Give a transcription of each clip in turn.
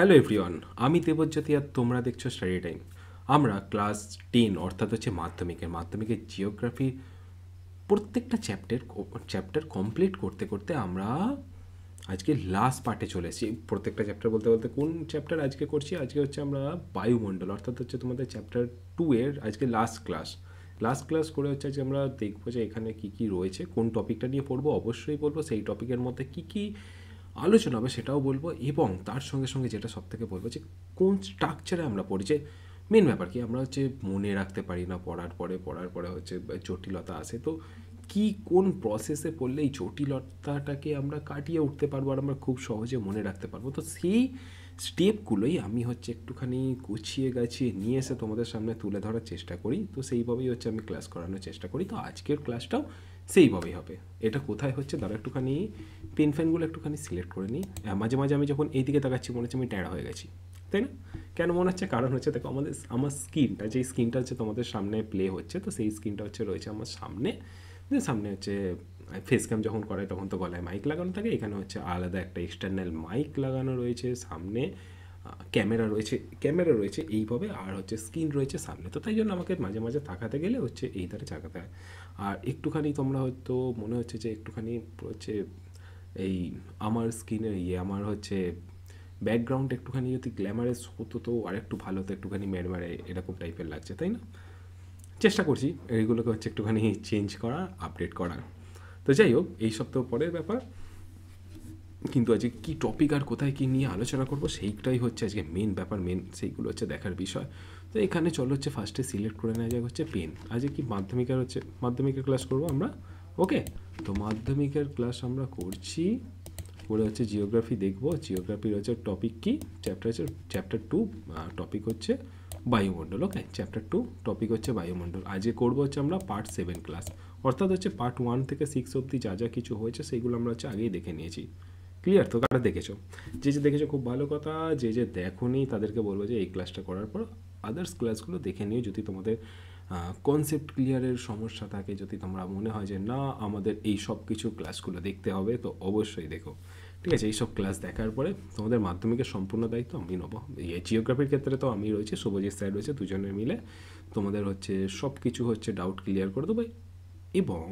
hello everyone আমি দেবজ্যোতি আর তোমরা দেখছো স্টাডি টাইম আমরা ক্লাস টেন অর্থাৎ হচ্ছে মাধ্যমিকের মাধ্যমিকের জিওগ্রাফি প্রত্যেকটা চ্যাপ্টার চ্যাপ্টার কমপ্লিট করতে করতে আমরা আজকে লাস্ট পার্টে চলে এসেছি প্রত্যেকটা চ্যাপ্টার বলতে বলতে কোন চ্যাপ্টার আজকে করছি আজকে হচ্ছে আমরা বায়ুমণ্ডল অর্থাৎ হচ্ছে তোমাদের চ্যাপ্টার টু এর আজকে লাস্ট ক্লাস লাস্ট ক্লাস করে হচ্ছে আজকে আমরা দেখবো যে এখানে কি কি রয়েছে কোন টপিকটা নিয়ে পড়বো অবশ্যই বলবো সেই টপিকের মধ্যে কি কী আলোচনা হবে সেটাও বলবো এবং তার সঙ্গে সঙ্গে যেটা সব থেকে বলবো যে কোন স্ট্রাকচারে আমরা পড়ি যে মেন ব্যাপার কি আমরা হচ্ছে মনে রাখতে পারি না পড়ার পরে পড়ার পরে হচ্ছে জটিলতা আসে তো কি কোন প্রসেসে পড়লে এই জটিলতাটাকে আমরা কাটিয়ে উঠতে পারবো আর আমরা খুব সহজে মনে রাখতে পারবো তো সেই স্টেপগুলোই আমি হচ্ছে একটুখানি গুছিয়ে গাছিয়ে নিয়ে এসে তোমাদের সামনে তুলে ধরার চেষ্টা করি তো সেইভাবেই হচ্ছে আমি ক্লাস করানোর চেষ্টা করি তো আজকের ক্লাসটাও সেইভাবেই হবে এটা কোথায় হচ্ছে দাঁড়া একটুখানি পেন ফ্যানগুলো একটুখানি সিলেক্ট করে নিই মাঝে মাঝে আমি যখন এই দিকে তাকাচ্ছি মনে হচ্ছে আমি ট্যাড়া হয়ে গেছি তাই না কেন মনে হচ্ছে কারণ হচ্ছে দেখো আমাদের আমার স্কিনটা যেই স্কিনটা হচ্ছে তোমাদের সামনে প্লে হচ্ছে তো সেই স্কিনটা হচ্ছে রয়েছে আমার সামনে সামনে হচ্ছে ফেস ক্যাম যখন করায় তখন তো গলায় মাইক লাগানো থাকে এখানে হচ্ছে আলাদা একটা এক্সটার্নাল মাইক লাগানো রয়েছে সামনে ক্যামেরা রয়েছে ক্যামেরা রয়েছে এইভাবে আর হচ্ছে স্ক্রিন রয়েছে সামনে তো তাই জন্য আমাকে মাঝে মাঝে তাকাতে গেলে হচ্ছে এই ধারে চাকাতে হয় আর একটুখানি তোমরা হয়তো মনে হচ্ছে যে একটুখানি হচ্ছে এই আমার স্কিনের ইয়ে আমার হচ্ছে ব্যাকগ্রাউন্ড একটুখানি যদি গ্ল্যামারেস হতো তো আর একটু ভালো হতো একটুখানি ম্যারমারে এরকম টাইপের লাগছে তাই না চেষ্টা করছি এইগুলোকে হচ্ছে একটুখানি চেঞ্জ করার আপডেট করার তো যাই হোক এই সপ্তাহ পরের ব্যাপার কিন্তু আজকে কী টপিক আর কোথায় কী নিয়ে আলোচনা করব সেইটাই হচ্ছে আজকে মেন ব্যাপার মেন সেইগুলো হচ্ছে দেখার বিষয় তো এখানে চলো হচ্ছে ফার্স্টে সিলেক্ট করে নেওয়া যাক হচ্ছে পেন আজকে কি মাধ্যমিকের হচ্ছে মাধ্যমিকের ক্লাস করব আমরা ওকে তো মাধ্যমিকের ক্লাস আমরা করছি করে হচ্ছে জিওগ্রাফি দেখব জিওগ্রাফির হচ্ছে টপিক কি চ্যাপ্টার হচ্ছে চ্যাপ্টার টু টপিক হচ্ছে বায়ুমণ্ডল ওকে চ্যাপ্টার টু টপিক হচ্ছে বায়ুমণ্ডল আজকে করবো হচ্ছে আমরা পার্ট সেভেন ক্লাস অর্থাৎ হচ্ছে পার্ট ওয়ান থেকে সিক্স অবধি যা যা কিছু হয়েছে সেইগুলো আমরা হচ্ছে আগেই দেখে নিয়েছি ক্লিয়ার তো কারা দেখেছো যে যে দেখেছো খুব ভালো কথা যে যে দেখোনি তাদেরকে বলবো যে এই ক্লাসটা করার পর আদার্স ক্লাসগুলো দেখে নিও যদি তোমাদের কনসেপ্ট ক্লিয়ারের সমস্যা থাকে যদি তোমরা মনে হয় যে না আমাদের এই সব কিছু ক্লাসগুলো দেখতে হবে তো অবশ্যই দেখো ঠিক আছে এইসব ক্লাস দেখার পরে তোমাদের মাধ্যমিকের সম্পূর্ণ দায়িত্ব আমি নেবো এই জিওগ্রাফির ক্ষেত্রে তো আমি রয়েছে শুভজিৎ স্যার রয়েছে দুজনে মিলে তোমাদের হচ্ছে সব কিছু হচ্ছে ডাউট ক্লিয়ার করে দেবো এবং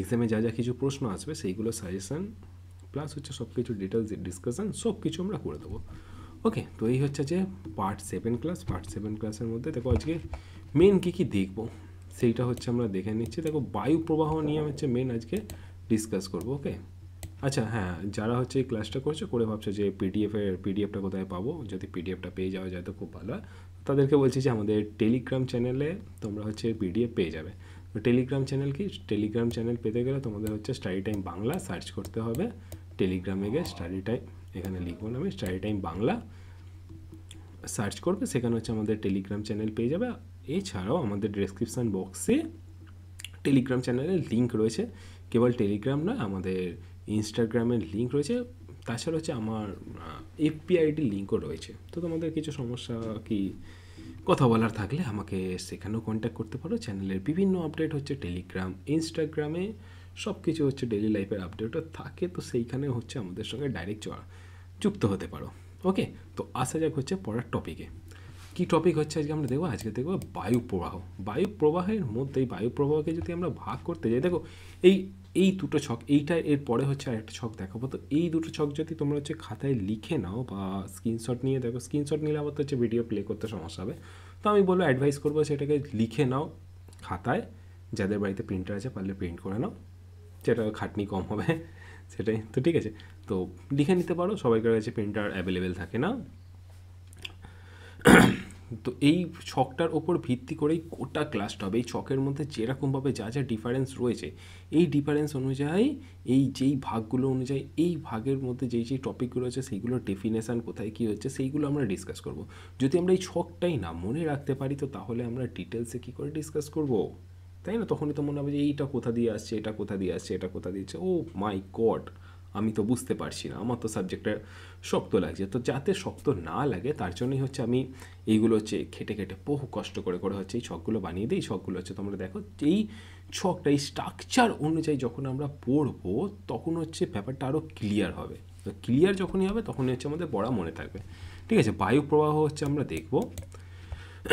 এক্সামে যা যা কিছু প্রশ্ন আসবে সেইগুলো সাজেশান প্লাস হচ্ছে সব কিছু ডিটেলস ডিসকাশান সব কিছু আমরা করে দেবো ওকে তো এই হচ্ছে যে part seven class part seven ক্লাসের মধ্যে দেখো আজকে মেন কী কী দেখবো সেইটা হচ্ছে আমরা দেখে নিচ্ছি দেখো বায়ু প্রবাহ নিয়ে হচ্ছে মেন আজকে ডিসকাস করবো ওকে আচ্ছা হ্যাঁ যারা হচ্ছে এই ক্লাসটা করছে করে ভাবছে যে পিডিএফের পিডিএফটা কোথায় পাবো যদি পিডিএফটা পেয়ে যাওয়া যায় তো খুব ভালো হয় তাদেরকে বলছি যে আমাদের টেলিগ্রাম চ্যানেলে তোমরা হচ্ছে পিডিএফ পেয়ে যাবে টেলিগ্রাম চ্যানেল কি টেলিগ্রাম চ্যানেল পেতে গেলে তোমাদের হচ্ছে স্টাডি টাইম বাংলা সার্চ করতে হবে টেলিগ্রামে গিয়ে স্টাডি টাইম এখানে লিখবো আমি স্টাডি টাইম বাংলা সার্চ করবে সেখানে হচ্ছে আমাদের টেলিগ্রাম চ্যানেল পেয়ে যাবে এছাড়াও আমাদের ডিসক্রিপশান বক্সে টেলিগ্রাম চ্যানেলের লিঙ্ক রয়েছে কেবল টেলিগ্রাম নয় আমাদের ইনস্টাগ্রামের লিঙ্ক রয়েছে তাছাড়া হচ্ছে আমার এফপিআইডি লিঙ্কও রয়েছে তো তোমাদের কিছু সমস্যা কি কথা বলার থাকলে আমাকে সেখানেও কন্ট্যাক্ট করতে পারো চ্যানেলের বিভিন্ন আপডেট হচ্ছে টেলিগ্রাম ইনস্টাগ্রামে সব কিছু হচ্ছে ডেলি লাইফের আপডেটও থাকে তো সেইখানে হচ্ছে আমাদের সঙ্গে ডাইরেক্ট যুক্ত হতে পারো ওকে তো আসা যাক হচ্ছে পরের টপিকে কি টপিক হচ্ছে আজকে আমরা দেখবো আজকে দেখবো বায়ু প্রবাহ বায়ু প্রবাহের মধ্যে এই বায়ু প্রবাহকে যদি আমরা ভাগ করতে যাই দেখো এই এই দুটো ছক এইটা এর পরে হচ্ছে আরেকটা ছক দেখাবো তো এই দুটো ছক যদি তোমরা হচ্ছে খাতায় লিখে নাও বা স্ক্রিনশট নিয়ে দেখো স্ক্রিনশট নিলে আবার তো হচ্ছে ভিডিও প্লে করতে সমস্যা হবে তো আমি বলবো অ্যাডভাইস করবো সেটাকে লিখে নাও খাতায় যাদের বাড়িতে প্রিন্টার আছে পারলে প্রিন্ট করে নাও যেটা খাটনি কম হবে সেটাই তো ঠিক আছে তো লিখে নিতে পারো সবাইকার কাছে প্রিন্টার অ্যাভেলেবেল থাকে না তো এই ছকটার ওপর ভিত্তি করেই গোটা ক্লাসটা হবে এই ছকের মধ্যে যেরকমভাবে যা যা ডিফারেন্স রয়েছে এই ডিফারেন্স অনুযায়ী এই যেই ভাগগুলো অনুযায়ী এই ভাগের মধ্যে যেই যেই টপিকগুলো আছে সেইগুলোর ডেফিনেশান কোথায় কী হচ্ছে সেইগুলো আমরা ডিসকাস করব যদি আমরা এই ছকটাই না মনে রাখতে পারি তো তাহলে আমরা ডিটেলসে কী করে ডিসকাস করবো তাই না তখনই তো মনে হবে যে এইটা কোথা দিয়ে আসছে এটা কোথা দিয়ে আসছে এটা কোথা দিয়েছে ও oh মাই গড আমি তো বুঝতে পারছি না আমার তো সাবজেক্টটা শক্ত লাগছে তো যাতে শক্ত না লাগে তার জন্যই হচ্ছে আমি এইগুলো হচ্ছে খেটে খেটে বহু কষ্ট করে করে হচ্ছে এই ছকগুলো বানিয়ে দিই ছকগুলো হচ্ছে তোমরা দেখো এই ছকটা এই স্ট্রাকচার অনুযায়ী যখন আমরা পড়বো তখন হচ্ছে ব্যাপারটা আরও ক্লিয়ার হবে তো ক্লিয়ার যখনই হবে তখনই হচ্ছে আমাদের পড়া মনে থাকবে ঠিক আছে বায়ু প্রবাহ হচ্ছে আমরা দেখবো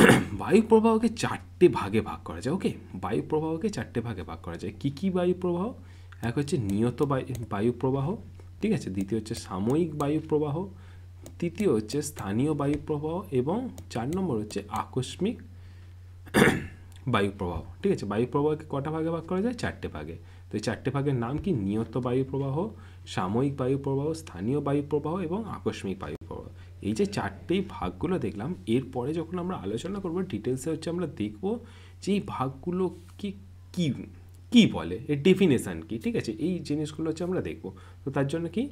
বায়ু প্রবাহকে চারটে ভাগে ভাগ করা যায় ওকে বায়ু প্রবাহকে চারটে ভাগে ভাগ করা যায় কী কী বায়ু প্রবাহ এক হচ্ছে নিয়ত বায়ু প্রবাহ ঠিক আছে দ্বিতীয় হচ্ছে সাময়িক বায়ু প্রবাহ তৃতীয় হচ্ছে স্থানীয় বায়ু প্রবাহ এবং চার নম্বর হচ্ছে আকস্মিক বায়ু প্রবাহ ঠিক আছে বায়ু প্রবাহকে কটা ভাগে ভাগ করা যায় চারটে ভাগে তো এই চারটে ভাগের নাম কি নিয়ত বায়ু প্রবাহ সাময়িক বায়ু প্রবাহ স্থানীয় বায়ু প্রবাহ এবং আকস্মিক বায়ু এই যে চারটেই ভাগগুলো দেখলাম এরপরে যখন আমরা আলোচনা করব ডিটেলসে হচ্ছে আমরা দেখব যে এই ভাগগুলোকে কী কী বলে এর ডেফিনেশান কী ঠিক আছে এই জিনিসগুলো হচ্ছে আমরা দেখব তো তার জন্য কি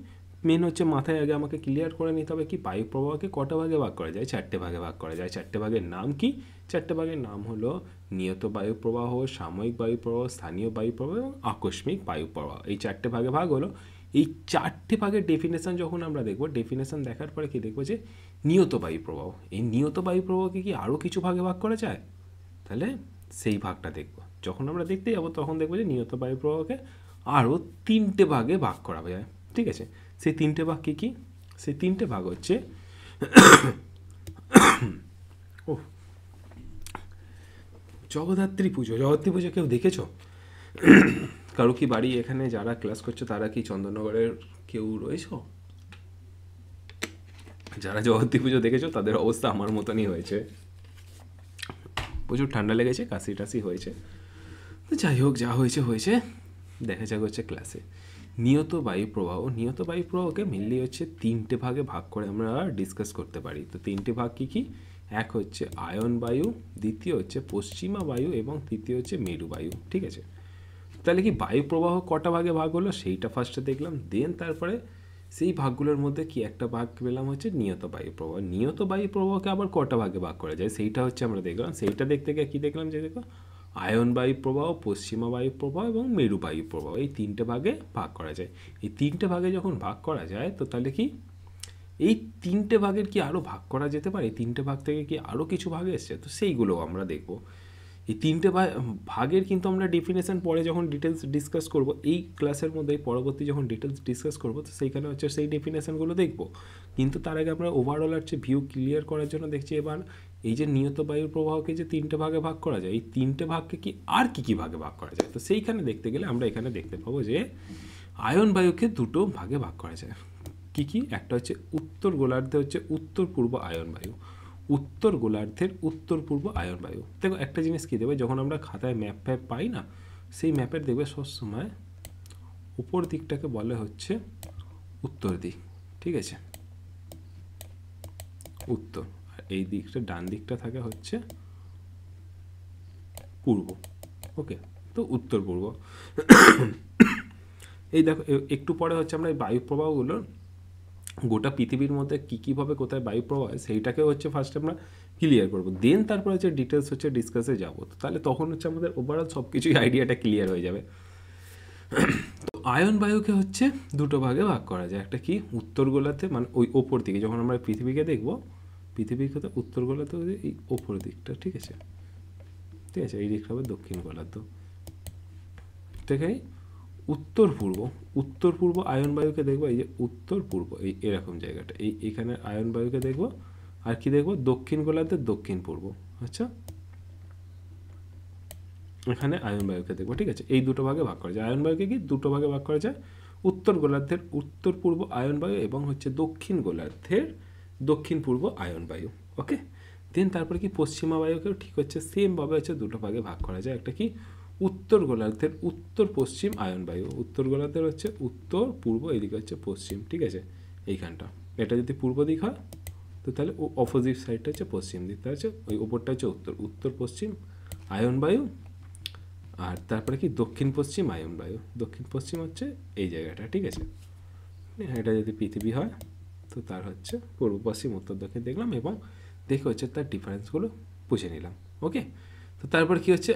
মেন হচ্ছে মাথায় আগে আমাকে ক্লিয়ার করে নিতে হবে কি বায়ু প্রবাহকে কটা ভাগে ভাগ করা যায় চারটে ভাগে ভাগ করা যায় চারটে ভাগের নাম কি চারটে ভাগের নাম হলো নিয়ত বায়ু প্রবাহ সাময়িক বায়ু প্রবাহ স্থানীয় বায়ু প্রবাহ এবং আকস্মিক বায়ু প্রবাহ এই চারটে ভাগে ভাগ হলো এই চারটে ভাগের ডেফিনেশান যখন আমরা দেখব ডেফিনেশান দেখার পরে কি দেখবো যে নিয়ত বায়ু প্রবাহ এই নিয়ত বায়ু প্রবাহকে কি আরও কিছু ভাগে ভাগ করা যায় তাহলে সেই ভাগটা দেখব যখন আমরা দেখতে যাবো তখন দেখবো যে নিয়ত বায়ু প্রবাহকে আরও তিনটে ভাগে ভাগ করা যায় ঠিক আছে সেই তিনটে ভাগ কী কী সেই তিনটে ভাগ হচ্ছে ও জগদ্ধাত্রী পুজো জগদ্ধাত্রী পুজো কেউ দেখেছ কারো কি বাড়ি এখানে যারা ক্লাস করছো তারা কি চন্দননগরের কেউ রয়েছো যারা জগতী পুজো দেখেছো তাদের অবস্থা আমার মতনই হয়েছে প্রচুর ঠান্ডা লেগেছে কাশি টাশি হয়েছে তো যাই হোক যা হয়েছে হয়েছে দেখা যাক হচ্ছে ক্লাসে নিয়ত বায়ু প্রবাহ নিয়ত বায়ু প্রবাহকে মেনলি হচ্ছে তিনটে ভাগে ভাগ করে আমরা ডিসকাস করতে পারি তো তিনটে ভাগ কী কী এক হচ্ছে আয়ন বায়ু দ্বিতীয় হচ্ছে পশ্চিমা বায়ু এবং তৃতীয় হচ্ছে মেরু বায়ু ঠিক আছে তাহলে কি বায়ু প্রবাহ কটা ভাগে ভাগ হলো সেইটা ফার্স্টে দেখলাম দেন তারপরে সেই ভাগগুলোর মধ্যে কি একটা ভাগ পেলাম হচ্ছে নিয়ত বায়ু প্রবাহ নিয়ত বায়ু প্রবাহকে আবার কটা ভাগে ভাগ করা যায় সেইটা হচ্ছে আমরা দেখলাম সেইটা দেখতে গিয়ে কী দেখলাম যে দেখো আয়ন বায়ু প্রবাহ পশ্চিমা বায়ু প্রবাহ এবং মেরু বায়ু প্রবাহ এই তিনটে ভাগে ভাগ করা যায় এই তিনটে ভাগে যখন ভাগ করা যায় তো তাহলে কি এই তিনটে ভাগের কি আরও ভাগ করা যেতে পারে এই তিনটে ভাগ থেকে কি আরও কিছু ভাগ এসছে তো সেইগুলো আমরা দেখব এই তিনটে ভাগের কিন্তু আমরা ডেফিনেশান পরে যখন ডিটেলস ডিসকাস করব এই ক্লাসের মধ্যে পরবর্তী যখন ডিটেলস ডিসকাস করব তো সেইখানে হচ্ছে সেই ডেফিনেশানগুলো দেখব কিন্তু তার আগে আমরা ওভারঅল হচ্ছে ভিউ ক্লিয়ার করার জন্য দেখছি এবার এই যে নিয়ত বায়ুর প্রবাহকে যে তিনটে ভাগে ভাগ করা যায় এই তিনটে ভাগকে কি আর কি কি ভাগে ভাগ করা যায় তো সেইখানে দেখতে গেলে আমরা এখানে দেখতে পাবো যে আয়ন বায়ুকে দুটো ভাগে ভাগ করা যায় কী কী একটা হচ্ছে উত্তর গোলার্ধে হচ্ছে উত্তর পূর্ব আয়ন বায়ু উত্তর গোলার্ধের উত্তর পূর্ব আয়ন বায়ু দেখো একটা জিনিস কী দেবে যখন আমরা খাতায় ম্যাপ ফ্যাপ পাই না সেই ম্যাপের দেখবে সবসময় উপর দিকটাকে বলে হচ্ছে উত্তর দিক ঠিক আছে উত্তর আর এই দিকটা ডান দিকটা থাকে হচ্ছে পূর্ব ওকে তো উত্তর পূর্ব এই দেখো একটু পরে হচ্ছে আমরা এই বায়ু প্রবাহগুলোর গোটা পৃথিবীর মধ্যে কী কীভাবে কোথায় বায়ু প্রবাহ সেইটাকে হচ্ছে ফার্স্ট আমরা ক্লিয়ার করবো দেন তারপরে হচ্ছে ডিটেলস হচ্ছে ডিসকাসে যাব তো তাহলে তখন হচ্ছে আমাদের ওভারঅল সব কিছুই আইডিয়াটা ক্লিয়ার হয়ে যাবে তো আয়ন বায়ুকে হচ্ছে দুটো ভাগে ভাগ করা যায় একটা কি উত্তর গোলাতে মানে ওই ওপর দিকে যখন আমরা পৃথিবীকে দেখব পৃথিবীর কথা উত্তর গোলাতে এই ওপর দিকটা ঠিক আছে ঠিক আছে এই দিকটা হবে দক্ষিণ গোলার্ধ ঠিক আছে উত্তর পূর্ব উত্তর পূর্ব আয়ন বায়ুকে দেখবো এই যে উত্তর পূর্ব এই এরকম জায়গাটা এই এখানে আয়ন বায়ুকে দেখবো আর কি দেখবো দক্ষিণ গোলার্ধে দক্ষিণ পূর্ব আচ্ছা এখানে আয়ন বায়ুকে দেখবো ঠিক আছে এই দুটো ভাগে ভাগ করা যায় আয়ন বায়ুকে কি দুটো ভাগে ভাগ করা যায় উত্তর গোলার্ধের উত্তর পূর্ব আয়ন বায়ু এবং হচ্ছে দক্ষিণ গোলার্ধের দক্ষিণ পূর্ব আয়ন বায়ু ওকে দেন তারপরে কি পশ্চিমা বায়ুকেও ঠিক হচ্ছে সেমভাবে হচ্ছে দুটো ভাগে ভাগ করা যায় একটা কি উত্তর গোলার্ধের উত্তর পশ্চিম আয়নবায়ু উত্তর গোলার্ধের হচ্ছে উত্তর পূর্ব এদিকে হচ্ছে পশ্চিম ঠিক আছে এইখানটা এটা যদি পূর্ব দিক হয় তো তাহলে ও অপোজিট সাইডটা হচ্ছে পশ্চিম দিকটা হচ্ছে ওই ওপরটা হচ্ছে উত্তর উত্তর পশ্চিম আয়নবায়ু আর তারপরে কি দক্ষিণ পশ্চিম আয়নবায়ু দক্ষিণ পশ্চিম হচ্ছে এই জায়গাটা ঠিক আছে হ্যাঁ, এটা যদি পৃথিবী হয় তো তার হচ্ছে পূর্ব পশ্চিম উত্তর দক্ষিণ দেখলাম এবং দেখে হচ্ছে তার ডিফারেন্সগুলো বুঝে নিলাম ওকে তো তারপর কি হচ্ছে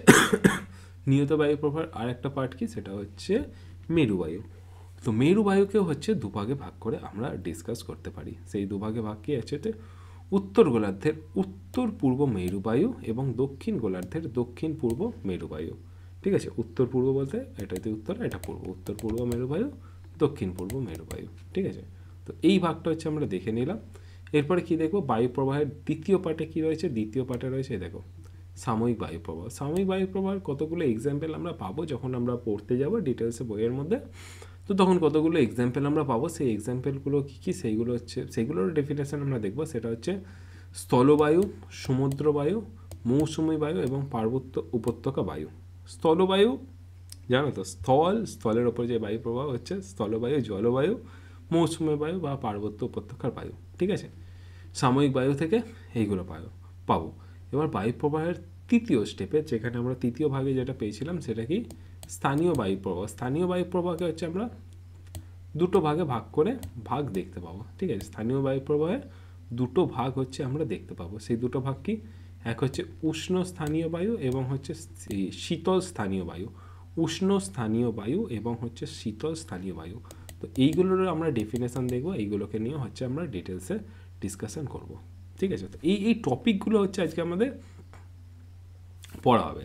নিয়ত বায়ু প্রভাব আর একটা পার্ট কি সেটা হচ্ছে মেরুবায়ু তো মেরুবায়ুকেও হচ্ছে দুভাগে ভাগ করে আমরা ডিসকাস করতে পারি সেই দুভাগে ভাগ কি আছে উত্তর গোলার্ধের উত্তর পূর্ব মেরুবায়ু এবং দক্ষিণ গোলার্ধের দক্ষিণ পূর্ব মেরুবায়ু ঠিক আছে উত্তর পূর্ব বলতে এটাতে উত্তর এটা পূর্ব উত্তর পূর্ব মেরুবায়ু দক্ষিণ পূর্ব মেরুবায়ু ঠিক আছে তো এই ভাগটা হচ্ছে আমরা দেখে নিলাম এরপরে কি দেখবো বায়ু প্রবাহের দ্বিতীয় পার্টে কি রয়েছে দ্বিতীয় পার্টে রয়েছে দেখো সাময়িক বায়ু প্রবাহ সাময়িক বায়ু প্রবাহের কতগুলো এক্সাম্পল আমরা পাবো যখন আমরা পড়তে যাব ডিটেলসে বইয়ের মধ্যে তো তখন কতগুলো এক্সাম্পল আমরা পাবো সেই এক্সাম্পলগুলো কী কী সেইগুলো হচ্ছে সেগুলোর ডেফিনেশান আমরা দেখব সেটা হচ্ছে স্থলবায়ু সমুদ্রবায়ু মৌসুমি বায়ু এবং পার্বত্য উপত্যকা বায়ু স্থলবায়ু জানো তো স্থল স্থলের ওপর যে বায়ু প্রবাহ হচ্ছে স্থলবায়ু জলবায়ু মৌসুমি বায়ু বা পার্বত্য উপত্যকার বায়ু ঠিক আছে সাময়িক বায়ু থেকে এইগুলো পাবো পাবো এবার বায়ুপ্রবাহের তৃতীয় স্টেপে যেখানে আমরা তৃতীয় ভাগে যেটা পেয়েছিলাম সেটা কি স্থানীয় বায়ুপ্রবাহ স্থানীয় বায়ুপ্রবাহকে হচ্ছে আমরা দুটো ভাগে ভাগ করে ভাগ দেখতে পাবো ঠিক আছে স্থানীয় বায়ুপ্রবাহে দুটো ভাগ হচ্ছে আমরা দেখতে পাবো সেই দুটো ভাগ কি এক হচ্ছে উষ্ণ স্থানীয় বায়ু এবং হচ্ছে শীতল স্থানীয় বায়ু উষ্ণ স্থানীয় বায়ু এবং হচ্ছে শীতল স্থানীয় বায়ু তো এইগুলোর আমরা ডেফিনেশান দেখবো এইগুলোকে নিয়ে হচ্ছে আমরা ডিটেলসে ডিসকাশান করবো ঠিক আছে এই এই টপিকগুলো হচ্ছে আজকে আমাদের পড়া হবে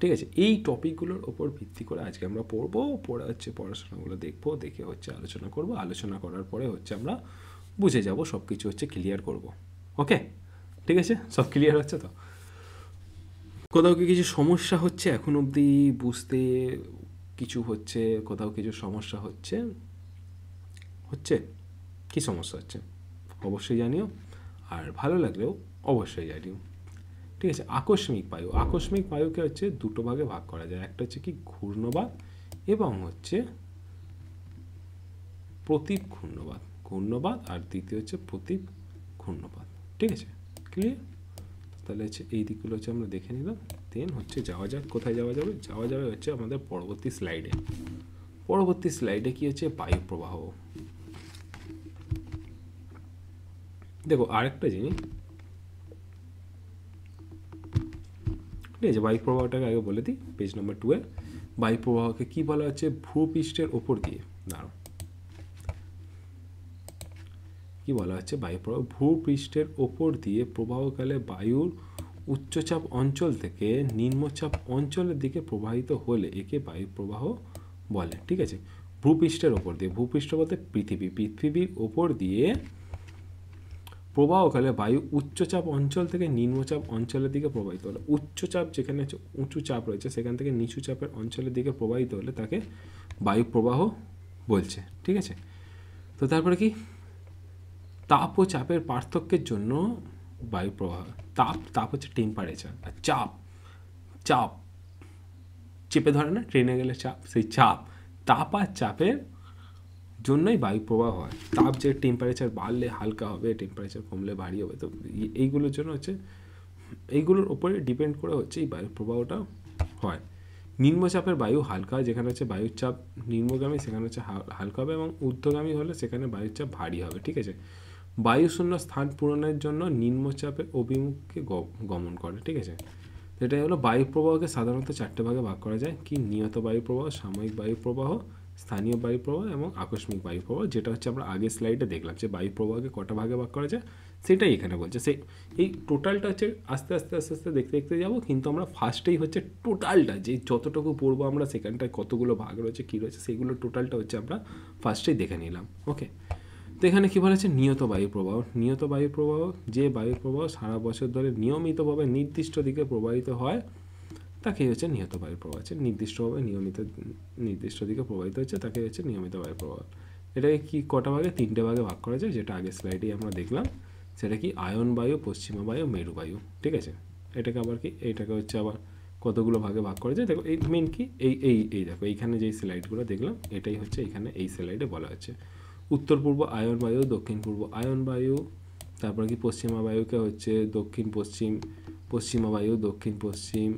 ঠিক আছে এই টপিকগুলোর ওপর ভিত্তি করে আজকে আমরা পড়বো পড়ে হচ্ছে পড়াশোনাগুলো দেখবো দেখে হচ্ছে আলোচনা করব আলোচনা করার পরে হচ্ছে আমরা বুঝে যাব সব কিছু হচ্ছে ক্লিয়ার করব ওকে ঠিক আছে সব ক্লিয়ার হচ্ছে তো কোথাও কি কিছু সমস্যা হচ্ছে এখন অবধি বুঝতে কিছু হচ্ছে কোথাও কিছু সমস্যা হচ্ছে হচ্ছে কি সমস্যা হচ্ছে অবশ্যই জানিও আর ভালো লাগলেও অবশ্যই জানি ঠিক আছে আকস্মিক বায়ু আকস্মিক বায়ুকে হচ্ছে দুটো ভাগে ভাগ করা যায় একটা হচ্ছে কি ঘূর্ণবাদ এবং হচ্ছে প্রতীপ ঘূর্ণবাদ ঘূর্ণবাদ আর দ্বিতীয় হচ্ছে প্রতীপ ঘূর্ণবাদ ঠিক আছে ক্লিয়ার তাহলে হচ্ছে এই দিকগুলো হচ্ছে আমরা দেখে নিলাম দেন হচ্ছে যাওয়া যাক কোথায় যাওয়া যাবে যাওয়া যাবে হচ্ছে আমাদের পরবর্তী স্লাইডে পরবর্তী স্লাইডে কী হচ্ছে বায়ু প্রবাহ দেখো আরেকটা জিনিস ঠিক আছে বাইক প্রবাহটাকে আগে বলে দিই পেজ নাম্বার টু এ বাইক প্রবাহকে কি বলা হচ্ছে ভূপৃষ্ঠের ওপর দিয়ে দাঁড়ো কি বলা হচ্ছে বায়ু প্রবাহ ভূপৃষ্ঠের ওপর দিয়ে প্রবাহকালে বায়ুর উচ্চচাপ অঞ্চল থেকে নিম্নচাপ অঞ্চলের দিকে প্রবাহিত হলে একে বায়ু প্রবাহ বলে ঠিক আছে ভূপৃষ্ঠের ওপর দিয়ে ভূপৃষ্ঠ বলতে পৃথিবী পৃথিবীর ওপর দিয়ে প্রবাহকালে বায়ু উচ্চচাপ অঞ্চল থেকে নিম্নচাপ অঞ্চলের দিকে প্রবাহিত হলে উচ্চচাপ যেখানে হচ্ছে উঁচু চাপ রয়েছে সেখান থেকে নিচু চাপের অঞ্চলের দিকে প্রবাহিত হলে তাকে বায়ু প্রবাহ বলছে ঠিক আছে তো তারপরে কি তাপ ও চাপের পার্থক্যের জন্য বায়ু প্রবাহ তাপ তাপ হচ্ছে টেম্পারেচার আর চাপ চাপ চেপে ধরে না ট্রেনে গেলে চাপ সেই চাপ তাপ আর চাপের জন্যই বায়ু প্রবাহ হয় তাপ যে টেম্পারেচার বাড়লে হালকা হবে টেম্পারেচার কমলে ভারী হবে তো এইগুলোর জন্য হচ্ছে এইগুলোর ওপরে ডিপেন্ড করে হচ্ছে এই বায়ু প্রবাহটা হয় নিম্নচাপের বায়ু হালকা যেখানে হচ্ছে বায়ুর চাপ নিম্নগামী সেখানে হচ্ছে হালকা হবে এবং ঊর্ধ্বগামী হলে সেখানে বায়ুর চাপ ভারী হবে ঠিক আছে বায়ুশূন্য স্থান পূরণের জন্য নিম্নচাপের অভিমুখকে গমন করে ঠিক আছে এটাই হলো বায়ু প্রবাহকে সাধারণত চারটে ভাগে ভাগ করা যায় কি নিয়ত বায়ু প্রবাহ সাময়িক বায়ু প্রবাহ স্থানীয় বায়ুপ্রবাহ এবং আকস্মিক বায়ুপ্রবাহ যেটা হচ্ছে আমরা আগের স্লাইডে দেখলাম যে বায়ুপ্রবাহকে কটা ভাগে ভাগ করা যায় সেটাই এখানে বলছে সে এই টোটালটা হচ্ছে আস্তে আস্তে আস্তে আস্তে দেখতে দেখতে যাবো কিন্তু আমরা ফার্স্টেই হচ্ছে টোটালটা যে যতটুকু পড়বো আমরা সেখানটায় কতগুলো ভাগ রয়েছে কী রয়েছে সেগুলো টোটালটা হচ্ছে আমরা ফার্স্টেই দেখে নিলাম ওকে তো এখানে কী বলেছে নিয়ত বায়ুপ্রবাহ নিয়ত বায়ুপ্রবাহ যে বায়ুপ্রবাহ সারা বছর ধরে নিয়মিতভাবে নির্দিষ্ট দিকে প্রবাহিত হয় তাকে হচ্ছে নিহত বায়ুর প্রবাহ আছে নির্দিষ্টভাবে নিয়মিত নির্দিষ্ট দিকে প্রবাহিত হচ্ছে তাকে হচ্ছে নিয়মিত বায়ু প্রবাহ এটাকে কি কটা ভাগে তিনটে ভাগে ভাগ করা যায় যেটা আগে স্লাইডেই আমরা দেখলাম সেটা কি আয়ন বায়ু পশ্চিমা বায়ু মেরু বায়ু ঠিক আছে এটাকে আবার কি এটাকে হচ্ছে আবার কতগুলো ভাগে ভাগ করা যায় দেখো এই মেন কি এই এই এই দেখো এইখানে যেই স্লাইডগুলো দেখলাম এটাই হচ্ছে এখানে এই স্লাইডে বলা হচ্ছে উত্তর পূর্ব আয়ন বায়ু দক্ষিণ পূর্ব আয়ন বায়ু তারপরে কি পশ্চিমা বায়ুকে হচ্ছে দক্ষিণ পশ্চিম পশ্চিমা বায়ু দক্ষিণ পশ্চিম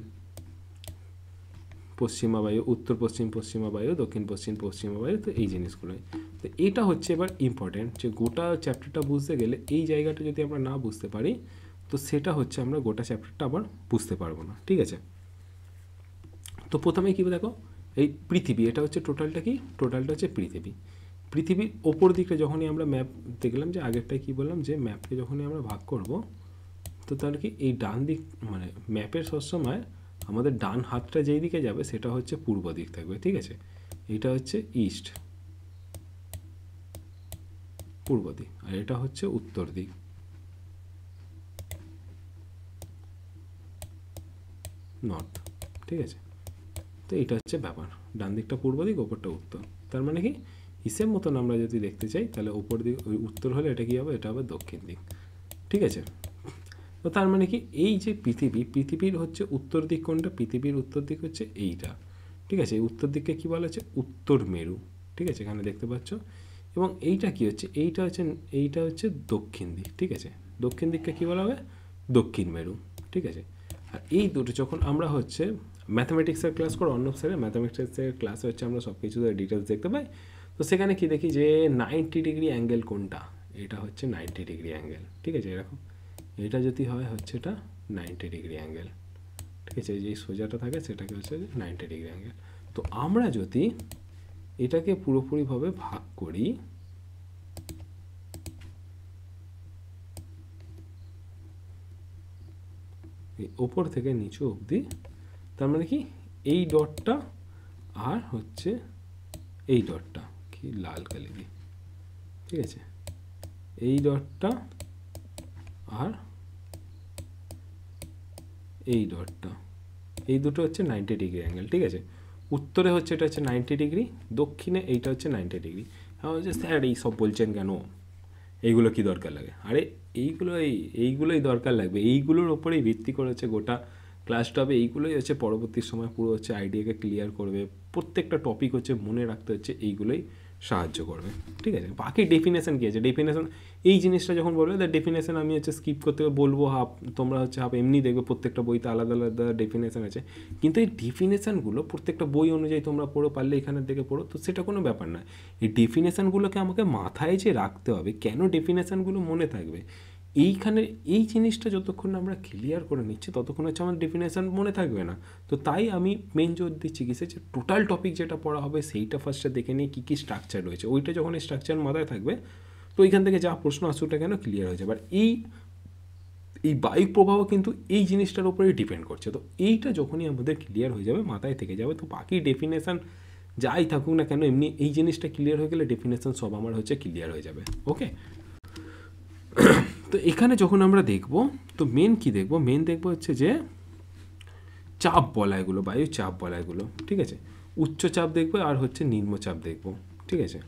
পশ্চিমা বায়ু উত্তর পশ্চিম পশ্চিমা বায়ু দক্ষিণ পশ্চিম পশ্চিমা বায়ু তো এই জিনিসগুলোই তো এটা হচ্ছে এবার ইম্পর্ট্যান্ট যে গোটা চ্যাপ্টারটা বুঝতে গেলে এই জায়গাটা যদি আমরা না বুঝতে পারি তো সেটা হচ্ছে আমরা গোটা চ্যাপ্টারটা আবার বুঝতে পারবো না ঠিক আছে তো প্রথমে কী দেখো এই পৃথিবী এটা হচ্ছে টোটালটা কি টোটালটা হচ্ছে পৃথিবী পৃথিবীর ওপর দিকটা যখনই আমরা ম্যাপ দেখলাম যে আগেরটায় কী বললাম যে ম্যাপকে যখনই আমরা ভাগ করব তো তাহলে কি এই ডান দিক মানে ম্যাপের সবসময় আমাদের ডান হাতটা যেই দিকে যাবে সেটা হচ্ছে পূর্ব দিক থাকবে ঠিক আছে এটা হচ্ছে ইস্ট পূর্ব দিক আর এটা হচ্ছে উত্তর দিক নর্থ ঠিক আছে তো এটা হচ্ছে ব্যাপার ডান দিকটা পূর্ব দিক ওপরটা উত্তর তার মানে কি হিসেব মতন আমরা যদি দেখতে চাই তাহলে ওপর দিক ওই উত্তর হলে এটা কি হবে এটা হবে দক্ষিণ দিক ঠিক আছে তো তার মানে কি এই যে পৃথিবী পৃথিবীর হচ্ছে উত্তর দিক কোনটা পৃথিবীর উত্তর দিক হচ্ছে এইটা ঠিক আছে উত্তর দিককে কী বলা হচ্ছে উত্তর মেরু ঠিক আছে এখানে দেখতে পাচ্ছ এবং এইটা কি হচ্ছে এইটা হচ্ছে এইটা হচ্ছে দক্ষিণ দিক ঠিক আছে দক্ষিণ দিককে কী বলা হবে দক্ষিণ মেরু ঠিক আছে আর এই দুটো যখন আমরা হচ্ছে ম্যাথামেটিক্সের ক্লাস করো অন্য স্যারের ম্যাথামেটিক্সের ক্লাসে হচ্ছে আমরা সব কিছু ডিটেলস দেখতে পাই তো সেখানে কি দেখি যে নাইনটি ডিগ্রি অ্যাঙ্গেল কোনটা এটা হচ্ছে নাইনটি ডিগ্রি অ্যাঙ্গেল ঠিক আছে এরকম এটা যদি হয় হচ্ছে এটা নাইনটি ডিগ্রি অ্যাঙ্গেল ঠিক আছে যে সোজাটা থাকে সেটাকে হচ্ছে নাইনটি ডিগ্রি অ্যাঙ্গেল তো আমরা যদি এটাকে পুরোপুরিভাবে ভাগ করি ওপর থেকে নিচু অবধি তার মানে কি এই ডটটা আর হচ্ছে এই ডটটা কি লাল কালি ঠিক আছে এই ডটটা আর এই ডটটা এই দুটো হচ্ছে নাইনটি ডিগ্রি অ্যাঙ্গেল ঠিক আছে উত্তরে হচ্ছে এটা হচ্ছে নাইনটি ডিগ্রি দক্ষিণে এইটা হচ্ছে নাইনটি ডিগ্রি হ্যাঁ হচ্ছে স্যার এই সব বলছেন কেন এইগুলো কি দরকার লাগে আরে এইগুলো এই এইগুলোই দরকার লাগবে এইগুলোর ওপরেই ভিত্তি করে হচ্ছে গোটা ক্লাসটা হবে এইগুলোই হচ্ছে পরবর্তী সময় পুরো হচ্ছে আইডিয়াকে ক্লিয়ার করবে প্রত্যেকটা টপিক হচ্ছে মনে রাখতে হচ্ছে এইগুলোই সাহায্য করবে ঠিক আছে বাকি ডেফিনেশন কী আছে ডেফিনেশন এই জিনিসটা যখন বলবে দ্য ডেফিনেশন আমি হচ্ছে স্কিপ করতে বলবো হাফ তোমরা হচ্ছে হাফ এমনি দেখবে প্রত্যেকটা বইতে আলাদা আলাদা ডেফিনেশন আছে কিন্তু এই ডেফিনেশানগুলো প্রত্যেকটা বই অনুযায়ী তোমরা পড়ো পারলে এখানের দিকে পড়ো তো সেটা কোনো ব্যাপার না এই ডেফিনেশানগুলোকে আমাকে মাথায় যে রাখতে হবে কেন ডেফিনেশানগুলো মনে থাকবে এইখানে এই জিনিসটা যতক্ষণ আমরা ক্লিয়ার করে নিচ্ছি ততক্ষণ হচ্ছে আমার ডেফিনেশান মনে থাকবে না তো তাই আমি মেন জোর দিচ্ছি কিসে যে টোটাল টপিক যেটা পড়া হবে সেইটা ফার্স্টে দেখে নিয়ে কী কী স্ট্রাকচার রয়েছে ওইটা যখন স্ট্রাকচার মাথায় থাকবে তো ওইখান থেকে যা প্রশ্ন ওটা কেন ক্লিয়ার হয়ে যাবে আর এই এই বায়ু প্রবাহ কিন্তু এই জিনিসটার উপরেই ডিপেন্ড করছে তো এইটা যখনই আমাদের ক্লিয়ার হয়ে যাবে মাথায় থেকে যাবে তো বাকি ডেফিনেশান যাই থাকুক না কেন এমনি এই জিনিসটা ক্লিয়ার হয়ে গেলে ডেফিনেশান সব আমার হচ্ছে ক্লিয়ার হয়ে যাবে ওকে তো এখানে যখন আমরা দেখব তো মেন কি দেখব মেন দেখব হচ্ছে যে চাপ এগুলো বায়ু চাপ এগুলো ঠিক আছে উচ্চ চাপ দেখব আর হচ্ছে নিম্নচাপ দেখব ঠিক আছে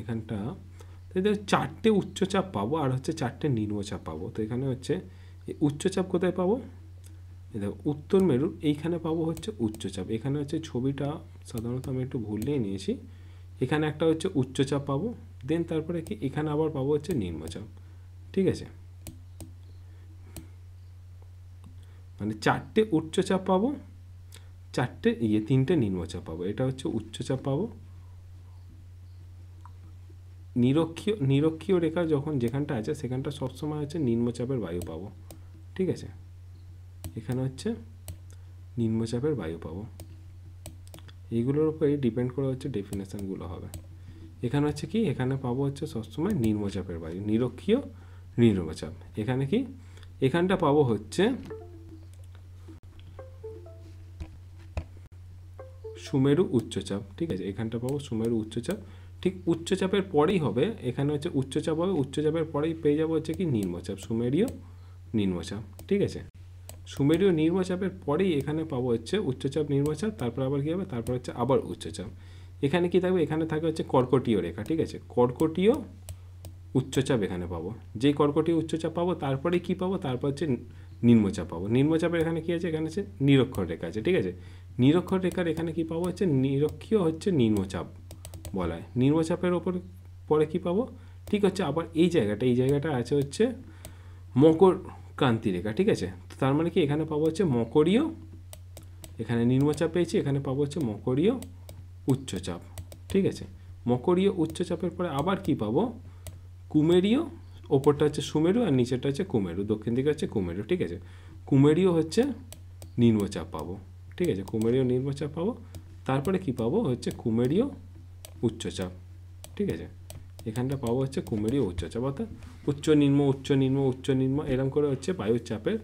এখানটা চারটে উচ্চচাপ পাবো আর হচ্ছে চারটে নিম্নচাপ পাবো তো এখানে হচ্ছে উচ্চচাপ কোথায় পাবো দেখো উত্তর মেরুর এইখানে পাবো হচ্ছে উচ্চচাপ এখানে হচ্ছে ছবিটা সাধারণত আমি একটু ভুলেই নিয়েছি এখানে একটা হচ্ছে উচ্চচাপ পাবো দেন তারপরে কি এখানে আবার পাবো হচ্ছে নিম্নচাপ ঠিক আছে মানে চারটে উচ্চচাপ পাবো চারটে ইয়ে তিনটে নিম্নচাপ পাবো এটা হচ্ছে উচ্চচাপ পাবো নিরক্ষীয় নিরক্ষীয় রেখা যখন যেখানটা আছে সেখানটা সবসময় হচ্ছে নিম্নচাপের বায়ু পাবো ঠিক আছে এখানে হচ্ছে নিম্নচাপের বায়ু পাবো এইগুলোর উপরেই ডিপেন্ড করে হচ্ছে ডেফিনেশানগুলো হবে এখানে হচ্ছে কি এখানে পাবো হচ্ছে সবসময় নির্মচাপের বাড়ি নিরক্ষীয় নির্মচাপ এখানে কি এখানটা পাবো হচ্ছে সুমেরু উচ্চচাপ ঠিক আছে এখানটা পাবো সুমেরু উচ্চচাপ ঠিক উচ্চচাপের পরেই হবে এখানে হচ্ছে উচ্চচাপ হবে উচ্চচাপের পরেই পেয়ে যাবো হচ্ছে কি নিম্নচাপ সুমেরীয় নিম্নচাপ ঠিক আছে সুমেরীয় নির্মচাপের পরেই এখানে পাবো হচ্ছে উচ্চচাপ নির্মচাপ তারপর আবার কী হবে তারপর হচ্ছে আবার উচ্চচাপ এখানে কি থাকবে এখানে থাকবে হচ্ছে কর্কটীয় রেখা ঠিক আছে কর্কটীয় উচ্চচাপ এখানে পাবো যেই কর্কটীয় উচ্চচাপ পাবো তারপরে কি পাবো তারপর হচ্ছে নিম্নচাপ পাবো নিম্নচাপের এখানে কী আছে এখানে হচ্ছে নিরক্ষর রেখা আছে ঠিক আছে নিরক্ষর রেখার এখানে কি পাবো হচ্ছে নিরক্ষীয় হচ্ছে নিম্নচাপ বলা হয় নিম্নচাপের ওপর পরে কি পাবো ঠিক হচ্ছে আবার এই জায়গাটা এই জায়গাটা আছে হচ্ছে মকর ক্রান্তি রেখা ঠিক আছে তার মানে কি এখানে পাবো হচ্ছে মকরীয় এখানে নিম্নচাপ পেয়েছি এখানে পাবো হচ্ছে মকরীয় উচ্চচাপ ঠিক আছে মকরীয় উচ্চচাপের পরে আবার কি পাবো কুমেরীয় ওপরটা হচ্ছে সুমেরু আর নিচেরটা হচ্ছে কুমেরু দক্ষিণ দিকে হচ্ছে কুমেরু ঠিক আছে কুমেরীয় হচ্ছে নিম্নচাপ পাবো ঠিক আছে কুমেরীয় নিম্নচাপ পাবো তারপরে কি পাবো হচ্ছে কুমেরীয় উচ্চচাপ ঠিক আছে এখানটা পাবো হচ্ছে কুমেরীয় উচ্চচাপ অর্থাৎ উচ্চ নিম্ন উচ্চ নিম্ন উচ্চ নিম্ন এরম করে হচ্ছে বায়ুর চাপের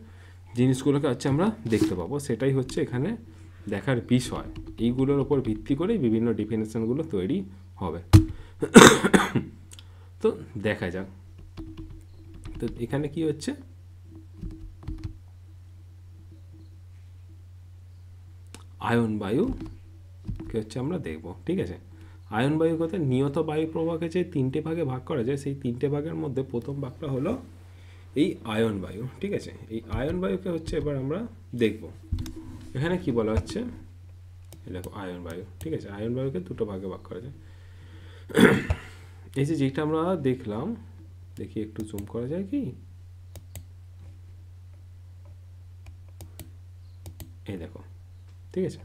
জিনিসগুলোকে হচ্ছে আমরা দেখতে পাবো সেটাই হচ্ছে এখানে দেখার বিষয় এইগুলোর উপর ভিত্তি করেই বিভিন্ন ডিফিনেশনগুলো তৈরি হবে তো দেখা যাক তো এখানে কি হচ্ছে আয়ন বায়ু হচ্ছে আমরা দেখব ঠিক আছে আয়ন বায়ু কথা নিয়ত বায়ু প্রবাহকে যে তিনটে ভাগে ভাগ করা যায় সেই তিনটে ভাগের মধ্যে প্রথম ভাগটা হলো এই আয়ন বায়ু ঠিক আছে এই আয়ন বায়ুকে হচ্ছে এবার আমরা দেখব এখানে কি বলা হচ্ছে দেখো আয়ন বায়ু ঠিক আছে আয়ন বায়ুকে দুটো ভাগে ভাগ করা যায় এই যে যেটা আমরা দেখলাম দেখি একটু জুম করা যায় কি এই দেখো ঠিক আছে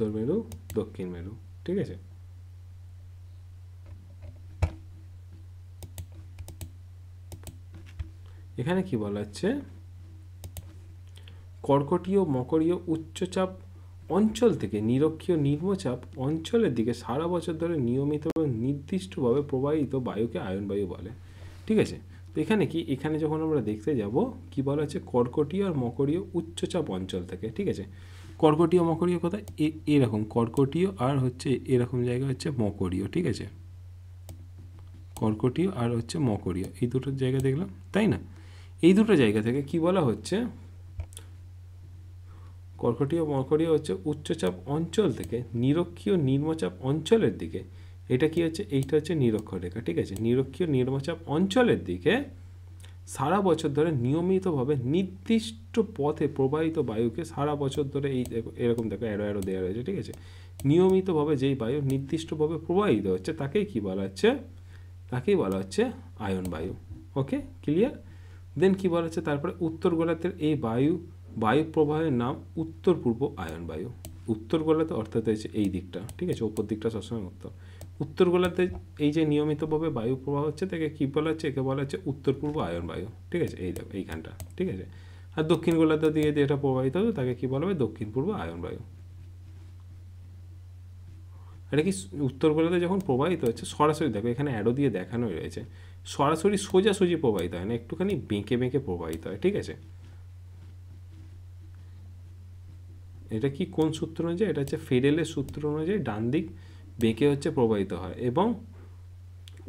উত্তর মেরু দক্ষিণ মেরু ঠিক আছে এখানে কি বলা হচ্ছে কর্কটীয় মকরীয় উচ্চচাপ অঞ্চল থেকে নিরক্ষীয় নিম্নচাপ অঞ্চলের দিকে সারা বছর ধরে নিয়মিত এবং নির্দিষ্টভাবে প্রবাহিত বায়ুকে আয়ন বায়ু বলে ঠিক আছে তো এখানে কি এখানে যখন আমরা দেখতে যাব কি বলা হচ্ছে কর্কটীয় আর মকরীয় উচ্চচাপ অঞ্চল থেকে ঠিক আছে কর্কটীয় মকরীয় কোথায় এরকম কর্কটীয় আর হচ্ছে এরকম জায়গা হচ্ছে মকরীয় ঠিক আছে কর্কটীয় আর হচ্ছে মকরীয় এই দুটো জায়গা দেখলাম তাই না এই দুটো জায়গা থেকে কি বলা হচ্ছে কর্কটীয় মকরীয় হচ্ছে উচ্চচাপ অঞ্চল থেকে নিরক্ষীয় নির্মচাপ অঞ্চলের দিকে এটা কি হচ্ছে এইটা হচ্ছে নিরক্ষরেখা ঠিক আছে নিরক্ষীয় নির্মচাপ অঞ্চলের দিকে সারা বছর ধরে নিয়মিতভাবে নির্দিষ্ট পথে প্রবাহিত বায়ুকে সারা বছর ধরে এই এরকম দেখো অ্যারো অ্যারো দেওয়া রয়েছে ঠিক আছে নিয়মিতভাবে যেই বায়ু নির্দিষ্টভাবে প্রবাহিত হচ্ছে তাকেই কী বলা হচ্ছে তাকেই বলা হচ্ছে আয়ন বায়ু ওকে ক্লিয়ার দেন কী বলা হচ্ছে তারপরে উত্তর গোলার্ধের এই বায়ু বায়ু প্রবাহের নাম উত্তর পূর্ব আয়ন বায়ু উত্তর গোলার্ধ অর্থাৎ হয়েছে এই দিকটা ঠিক আছে ওপর দিকটা সবসময় উত্তর উত্তর গোলার্ধে এই যে নিয়মিতভাবে বায়ু প্রবাহ হচ্ছে তাকে কী বলা হচ্ছে একে বলা হচ্ছে উত্তর পূর্ব আয়ন বায়ু ঠিক আছে এই দেখো এইখানটা ঠিক আছে আর দক্ষিণ গোলার্ধ দিয়ে যেটা প্রবাহিত হবে তাকে কী বলা হবে দক্ষিণ পূর্ব আয়ন বায়ু এটা কি উত্তর গোলার্ধে যখন প্রবাহিত হচ্ছে সরাসরি দেখো এখানে অ্যাডো দিয়ে দেখানোই রয়েছে সরাসরি সোজাসুজি প্রবাহিত হয় না একটুখানি বেঁকে বেঁকে প্রবাহিত হয় ঠিক আছে এটা কি কোন সূত্র অনুযায়ী এটা হচ্ছে ফেডেলের সূত্র অনুযায়ী ডান দিক বেঁকে হচ্ছে প্রবাহিত হয় এবং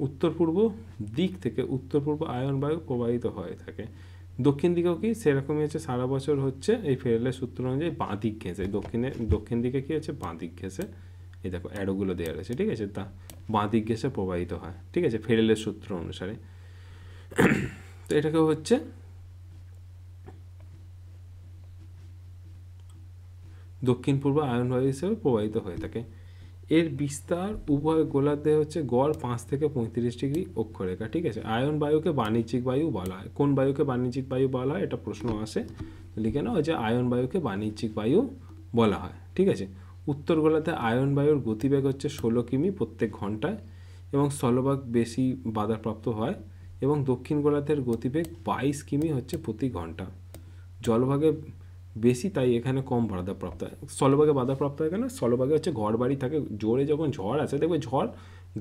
উত্তর পূর্ব দিক থেকে উত্তর পূর্ব আয়ন বায়ু প্রবাহিত হয়ে থাকে দক্ষিণ দিকেও কি সেরকমই হচ্ছে সারা বছর হচ্ছে এই ফেরেলের সূত্র অনুযায়ী বাঁ দিক ঘেঁষে দক্ষিণে দক্ষিণ দিকে কী হচ্ছে বাঁ দিক ঘেঁষে এই দেখো অ্যাডোগুলো দেওয়া রয়েছে ঠিক আছে তা বাঁ দিক ঘেঁষে প্রবাহিত হয় ঠিক আছে ফেরেলের সূত্র অনুসারে তো এটাকে হচ্ছে দক্ষিণ পূর্ব বায়ু হিসেবে প্রবাহিত হয়ে থাকে এর বিস্তার উভয় গোলার্ধে হচ্ছে গড় পাঁচ থেকে পঁয়ত্রিশ ডিগ্রি অক্ষরেখা ঠিক আছে আয়ন বায়ুকে বাণিজ্যিক বায়ু বলা হয় কোন বায়ুকে বাণিজ্যিক বায়ু বলা হয় এটা প্রশ্ন আসে লিখে নাও যে আয়ন বায়ুকে বাণিজ্যিক বায়ু বলা হয় ঠিক আছে উত্তর গোলাতে আয়ন বায়ুর গতিবেগ হচ্ছে ষোলো কিমি প্রত্যেক ঘন্টায় এবং স্থলভাগ বেশি বাধাপ্রাপ্ত হয় এবং দক্ষিণ গোলার্ধের গতিবেগ বাইশ কিমি হচ্ছে প্রতি ঘন্টা জলভাগে বেশি তাই এখানে কম বাধাপ্রাপ্ত হয় স্থলভাগে বাধাপ্রাপ্ত হয় কেন স্থলভাগে হচ্ছে ঘর বাড়ি থাকে জোরে যখন ঝড় আসে দেখবে ঝড়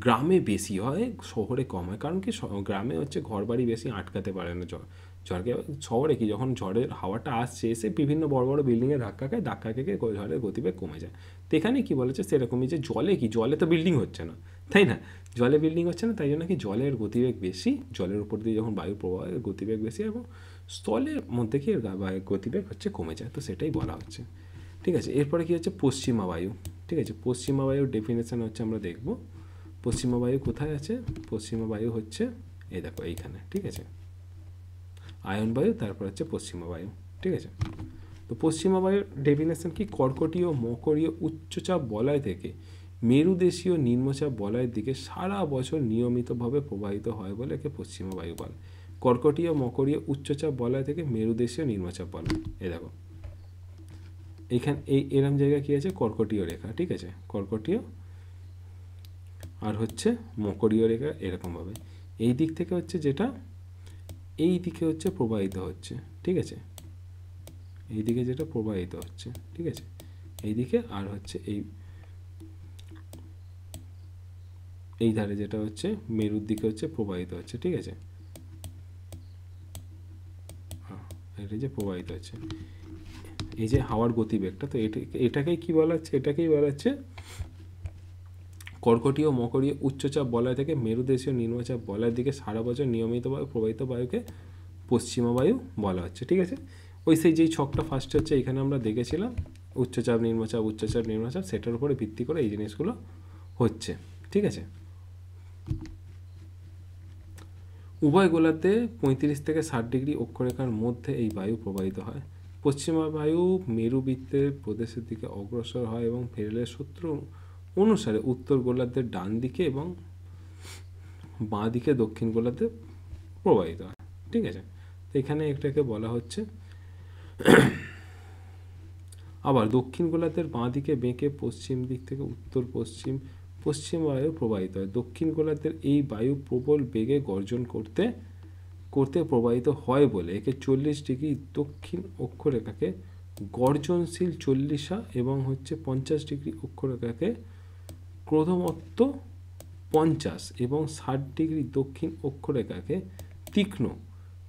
গ্রামে বেশি হয় শহরে কম হয় কারণ কি গ্রামে হচ্ছে ঘর বাড়ি বেশি আটকাতে পারে না ঝড় ঝড়কে শহরে কি যখন ঝড়ের হাওয়াটা আসছে এসে বিভিন্ন বড় বড় বিল্ডিংয়ে ধাক্কা খায় ধাক্কা খেয়ে ঝড়ের গতিবেগ কমে যায় তো এখানে কী বলেছে সেরকমই যে জলে কি জলে তো বিল্ডিং হচ্ছে না তাই না জলে বিল্ডিং হচ্ছে না তাই জন্য কি জলের গতিবেগ বেশি জলের উপর দিয়ে যখন বায়ু প্রবাহের গতিবেগ বেশি এবং স্থলের মধ্যে কি গতিবেগ হচ্ছে কমে যায় তো সেটাই বলা হচ্ছে ঠিক আছে এরপরে কি হচ্ছে পশ্চিমা বায়ু ঠিক আছে পশ্চিমা বায়ুর ডেফিনেশান হচ্ছে আমরা দেখব পশ্চিমা বায়ু কোথায় আছে পশ্চিমা বায়ু হচ্ছে এই দেখো এইখানে ঠিক আছে আয়ন বায়ু তারপর হচ্ছে পশ্চিমা বায়ু ঠিক আছে তো পশ্চিমা বায়ুর ডেফিনেশন কি কর্কটীয় মকরীয় উচ্চচাপ বলয় থেকে মেরুদেশীয় নিম্নচাপ বলয়ের দিকে সারা বছর নিয়মিতভাবে প্রবাহিত হয় বলে একে পশ্চিমা বায়ু বলে কর্কটীয় মকরীয় উচ্চচাপ বলয় থেকে মেরুদেশীয় নিম্নচাপ বলয় এ দেখো এখান এই এরম জায়গা কী আছে কর্কটীয় রেখা ঠিক আছে কর্কটীয় আর হচ্ছে মকরীয় রেখা এরকমভাবে এই দিক থেকে হচ্ছে যেটা এই দিকে হচ্ছে প্রবাহিত হচ্ছে ঠিক আছে এই দিকে যেটা প্রবাহিত হচ্ছে ঠিক আছে এই দিকে আর হচ্ছে এই এই ধারে যেটা হচ্ছে মেরুর দিকে হচ্ছে প্রবাহিত হচ্ছে ঠিক আছে এটা যে প্রবাহিত হচ্ছে এই যে হাওয়ার গতিবেগটা তো এটা এটাকেই কী বলা হচ্ছে এটাকেই বলা হচ্ছে কর্কটীয় মকরীয় উচ্চচাপ বলয় থেকে মেরুদেশীয় নিম্নচাপ বলয়ের দিকে সারা বছর নিয়মিতভাবে প্রবাহিত বায়ুকে পশ্চিমা বায়ু বলা হচ্ছে ঠিক আছে ওই সেই যেই ছকটা ফার্স্ট হচ্ছে এখানে আমরা দেখেছিলাম উচ্চচাপ নিম্নচাপ উচ্চচাপ নিম্নচাপ সেটার উপরে ভিত্তি করে এই জিনিসগুলো হচ্ছে ঠিক আছে উভয় গোলাতে পঁয়ত্রিশ থেকে ষাট ডিগ্রি অক্ষরেখার মধ্যে এই বায়ু প্রবাহিত হয় পশ্চিমা বায়ু মেরুবৃত্তের প্রদেশের দিকে অগ্রসর হয় এবং ফেরেলের সূত্র অনুসারে উত্তর গোলার্ধের ডান দিকে এবং বাঁ দিকে দক্ষিণ গোলার্ধে প্রবাহিত হয় ঠিক আছে তো এখানে এটাকে বলা হচ্ছে আবার দক্ষিণ গোলার্ধের বাঁ দিকে বেঁকে পশ্চিম দিক থেকে উত্তর পশ্চিম পশ্চিম বায়ু প্রবাহিত হয় দক্ষিণ গোলার্ধের এই বায়ু প্রবল বেগে গর্জন করতে করতে প্রবাহিত হয় বলে একে চল্লিশ ডিগ্রি দক্ষিণ অক্ষরেখাকে গর্জনশীল চল্লিশা এবং হচ্ছে পঞ্চাশ ডিগ্রি অক্ষরেখাকে ক্রোধমত্ত পঞ্চাশ এবং ষাট ডিগ্রি দক্ষিণ অক্ষরেখাকে তীক্ষ্ণ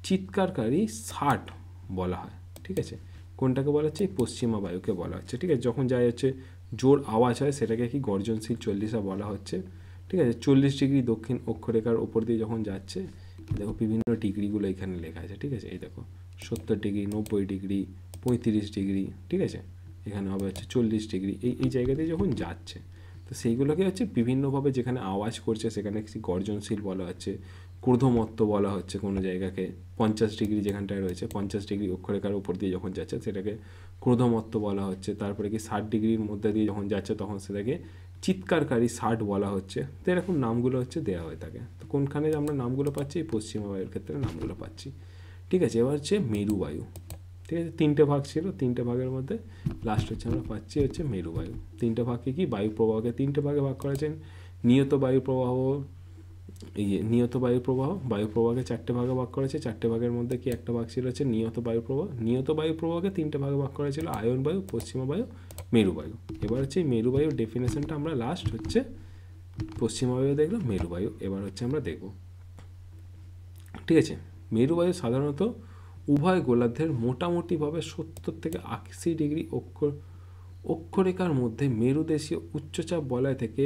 চিৎকারকারী ষাট বলা হয় ঠিক আছে কোনটাকে বলা হচ্ছে পশ্চিমা বায়ুকে বলা হচ্ছে ঠিক আছে যখন যায় হচ্ছে জোর আওয়াজ হয় সেটাকে কি গর্জনশীল চল্লিশা বলা হচ্ছে ঠিক আছে চল্লিশ ডিগ্রি দক্ষিণ অক্ষরেখার ওপর দিয়ে যখন যাচ্ছে দেখো বিভিন্ন ডিগ্রিগুলো এখানে লেখা আছে ঠিক আছে এই দেখো সত্তর ডিগ্রি নব্বই ডিগ্রি পঁয়ত্রিশ ডিগ্রি ঠিক আছে এখানে হবে হচ্ছে চল্লিশ ডিগ্রি এই এই জায়গাতেই যখন যাচ্ছে তো সেইগুলোকে হচ্ছে বিভিন্নভাবে যেখানে আওয়াজ করছে সেখানে একটি গর্জনশীল বলা হচ্ছে ক্রোধমত্ত বলা হচ্ছে কোনো জায়গাকে পঞ্চাশ ডিগ্রি যেখানটায় রয়েছে পঞ্চাশ ডিগ্রি অক্ষরেখার উপর দিয়ে যখন যাচ্ছে সেটাকে ক্রোধমত্ত বলা হচ্ছে তারপরে কি ষাট ডিগ্রির মধ্যে দিয়ে যখন যাচ্ছে তখন সেটাকে চিৎকারকারী ষাট বলা হচ্ছে তো এরকম নামগুলো হচ্ছে দেওয়া হয়ে থাকে তো কোনখানে আমরা নামগুলো পাচ্ছি পশ্চিমা বায়ুর ক্ষেত্রে নামগুলো পাচ্ছি ঠিক আছে এবার হচ্ছে মেরু বায়ু ঠিক আছে তিনটে ভাগ ছিল তিনটে ভাগের মধ্যে লাস্ট হচ্ছে আমরা পাচ্ছি হচ্ছে মেরু বায়ু তিনটে ভাগকে কি বায়ু প্রবাহকে তিনটে ভাগে ভাগ করেছেন নিয়ত বায়ু প্রবাহ ইয়ে নিয়ত বায়ুপ্রবাহ প্রবাহ চারটে ভাগে ভাগ করেছে চারটে ভাগের মধ্যে কি একটা ভাগ ছিল হচ্ছে নিয়ত বায়ু প্রবাহ নিয়ত বায়ু প্রবাহকে তিনটে ভাগে ভাগ করা ছিল আয়ন বায়ু পশ্চিমা বায়ু মেরুবায়ু এবার হচ্ছে মেরুবায়ুর ডেফিনেশনটা আমরা লাস্ট হচ্ছে পশ্চিমবায়ু বায়ু দেখলাম মেরুবায়ু এবার হচ্ছে আমরা দেখব ঠিক আছে মেরুবায়ু সাধারণত উভয় গোলার্ধের মোটামুটিভাবে সত্তর থেকে আশি ডিগ্রি অক্ষ অক্ষরেখার মধ্যে মেরুদেশীয় উচ্চচাপ বলয় থেকে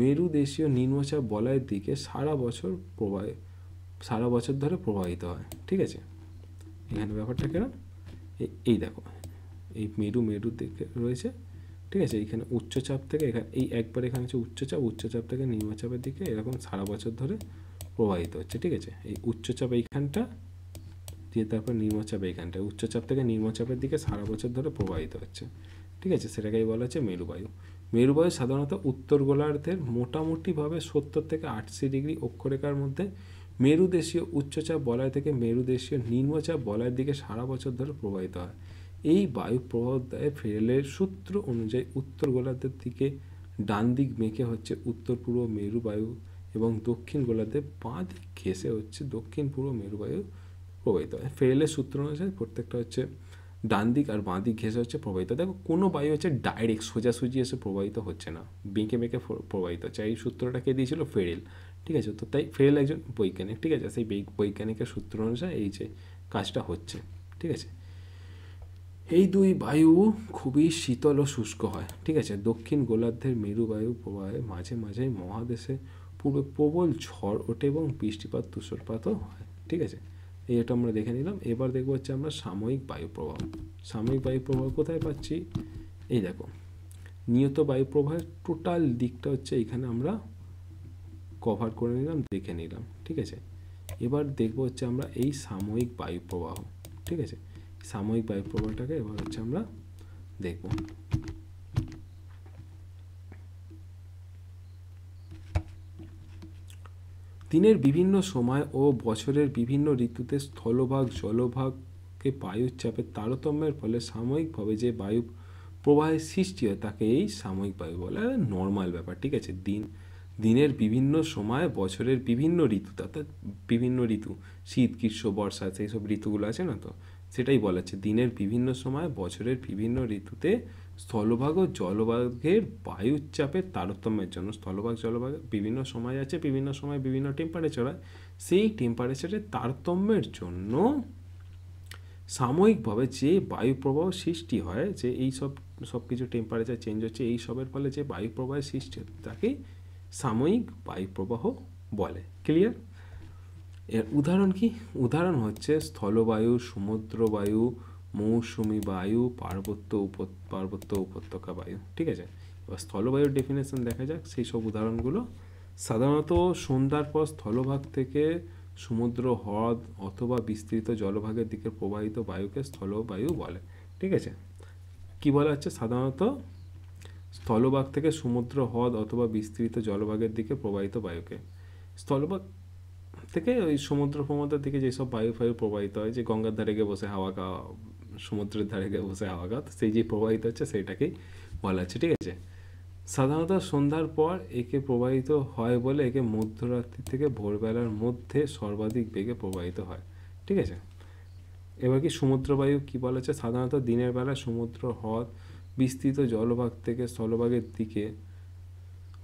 মেরুদেশীয় নিম্নচাপ বলয়ের দিকে সারা বছর প্রবাহ সারা বছর ধরে প্রবাহিত হয় ঠিক আছে এখানে ব্যাপারটা কেন এই দেখো এই মেরু মেরু দিকে রয়েছে ঠিক আছে এইখানে উচ্চচাপ থেকে এখানে এই একবার এখানে হচ্ছে উচ্চচাপ উচ্চচাপ থেকে নিম্নচাপের দিকে এরকম সারা বছর ধরে প্রবাহিত হচ্ছে ঠিক আছে এই উচ্চচাপ এইখানটা দিয়ে তারপর নিম্নচাপ এইখানটা উচ্চচাপ থেকে নিম্নচাপের দিকে সারা বছর ধরে প্রবাহিত হচ্ছে ঠিক আছে সেটাকেই বলা হচ্ছে মেরুবায়ু মেরু বয়স সাধারণত উত্তর গোলার্ধের মোটামুটিভাবে সত্তর থেকে আটশি ডিগ্রি অক্ষরেখার মধ্যে মেরুদেশীয় উচ্চচাপ বলয় থেকে মেরুদেশীয় নিম্নচাপ বলয়ের দিকে সারা বছর ধরে প্রবাহিত হয় এই বায়ু প্রবাহদ্বয়ে ফেরেলের সূত্র অনুযায়ী উত্তর গোলার্ধের দিকে ডান দিক মেঘে হচ্ছে উত্তর পূর্ব মেরু বায়ু এবং দক্ষিণ গোলার্ধে বাঁ দিক ঘেঁষে হচ্ছে দক্ষিণ পূর্ব মেরু বায়ু প্রবাহিত হয় ফেরেলের সূত্র অনুযায়ী প্রত্যেকটা হচ্ছে ডান দিক আর বাঁ দিক ঘেসে হচ্ছে প্রবাহিত দেখো কোনো বায়ু হচ্ছে ডাইরেক্ট সোজাসুজি এসে প্রবাহিত হচ্ছে না বেঁকে বেঁকে প্রবাহিত হচ্ছে এই সূত্রটা কে দিয়েছিল ফেরেল ঠিক আছে তো তাই ফেরেল একজন বৈজ্ঞানিক ঠিক আছে সেই বৈজ্ঞানিকের সূত্র অনুসারে এই যে কাজটা হচ্ছে ঠিক আছে এই দুই বায়ু খুবই শীতল ও শুষ্ক হয় ঠিক আছে দক্ষিণ গোলার্ধের মেরু বায়ু প্রবাহে মাঝে মাঝে মহাদেশে পূর্বে প্রবল ঝড় ওঠে এবং বৃষ্টিপাত তুষারপাতও হয় ঠিক আছে এই এটা আমরা দেখে নিলাম এবার দেখবো হচ্ছে আমরা সাময়িক বায়ু প্রবাহ সাময়িক বায়ু প্রবাহ কোথায় পাচ্ছি এই দেখো নিয়ত বায়ু প্রবাহের টোটাল দিকটা হচ্ছে এখানে আমরা কভার করে নিলাম দেখে নিলাম ঠিক আছে এবার দেখবো হচ্ছে আমরা এই সাময়িক বায়ু প্রবাহ ঠিক আছে সাময়িক বায়ু প্রবাহটাকে এবার হচ্ছে আমরা দেখব দিনের বিভিন্ন সময় ও বছরের বিভিন্ন ঋতুতে স্থলভাগ জলভাগকে বায়ুর চাপের তারতম্যের ফলে সাময়িকভাবে যে বায়ু প্রবাহের সৃষ্টি হয় তাকে এই সাময়িক বায়ু বলে নর্মাল ব্যাপার ঠিক আছে দিন দিনের বিভিন্ন সময় বছরের বিভিন্ন ঋতু অর্থাৎ বিভিন্ন ঋতু শীত গ্রীষ্ম বর্ষা সেই সব ঋতুগুলো আছে না তো সেটাই বলা হচ্ছে দিনের বিভিন্ন সময় বছরের বিভিন্ন ঋতুতে স্থলভাগ ও জলভাগের বায়ুর চাপের তারতম্যের জন্য স্থলভাগ জলভাগ বিভিন্ন সময় আছে বিভিন্ন সময় বিভিন্ন টেম্পারেচার হয় সেই টেম্পারেচারের তারতম্যের জন্য সাময়িকভাবে যে বায়ু প্রবাহ সৃষ্টি হয় যে এই সব সব কিছু টেম্পারেচার চেঞ্জ হচ্ছে এই সবের ফলে যে বায়ু প্রবাহের সৃষ্টি হচ্ছে তাকে সাময়িক বায়ু প্রবাহ বলে ক্লিয়ার এর উদাহরণ কি উদাহরণ হচ্ছে স্থলবায়ু সমুদ্রবায়ু মৌসুমি বায়ু পার্বত্য পার্বত্য উপত্যকা বায়ু ঠিক আছে এবার স্থলবায়ুর ডেফিনেশন দেখা যাক সেই সব উদাহরণগুলো সাধারণত সন্ধ্যার পর স্থলভাগ থেকে সমুদ্র হ্রদ অথবা বিস্তৃত জলভাগের দিকে প্রবাহিত বায়ুকে স্থলবায়ু বলে ঠিক আছে কি বলা হচ্ছে সাধারণত স্থলভাগ থেকে সমুদ্র হ্রদ অথবা বিস্তৃত জলভাগের দিকে প্রবাহিত বায়ুকে স্থলভাগ থেকে ওই সমুদ্র প্রমুদ্রের দিকে যেসব বায়ু ফায়ু প্রবাহিত হয় যে গঙ্গার ধারে গিয়ে বসে হাওয়া খাওয়া সমুদ্রের ধারে বসে হাওয়াঘাত সেই যে প্রবাহিত হচ্ছে সেইটাকেই বলা হচ্ছে ঠিক আছে সাধারণত সন্ধ্যার পর একে প্রবাহিত হয় বলে একে মধ্যরাত্রি থেকে ভোরবেলার মধ্যে সর্বাধিক বেগে প্রবাহিত হয় ঠিক আছে এবার কি সমুদ্রবায়ু কী বলা হচ্ছে সাধারণত দিনের বেলা সমুদ্র হ্রদ বিস্তৃত জলভাগ থেকে স্থলভাগের দিকে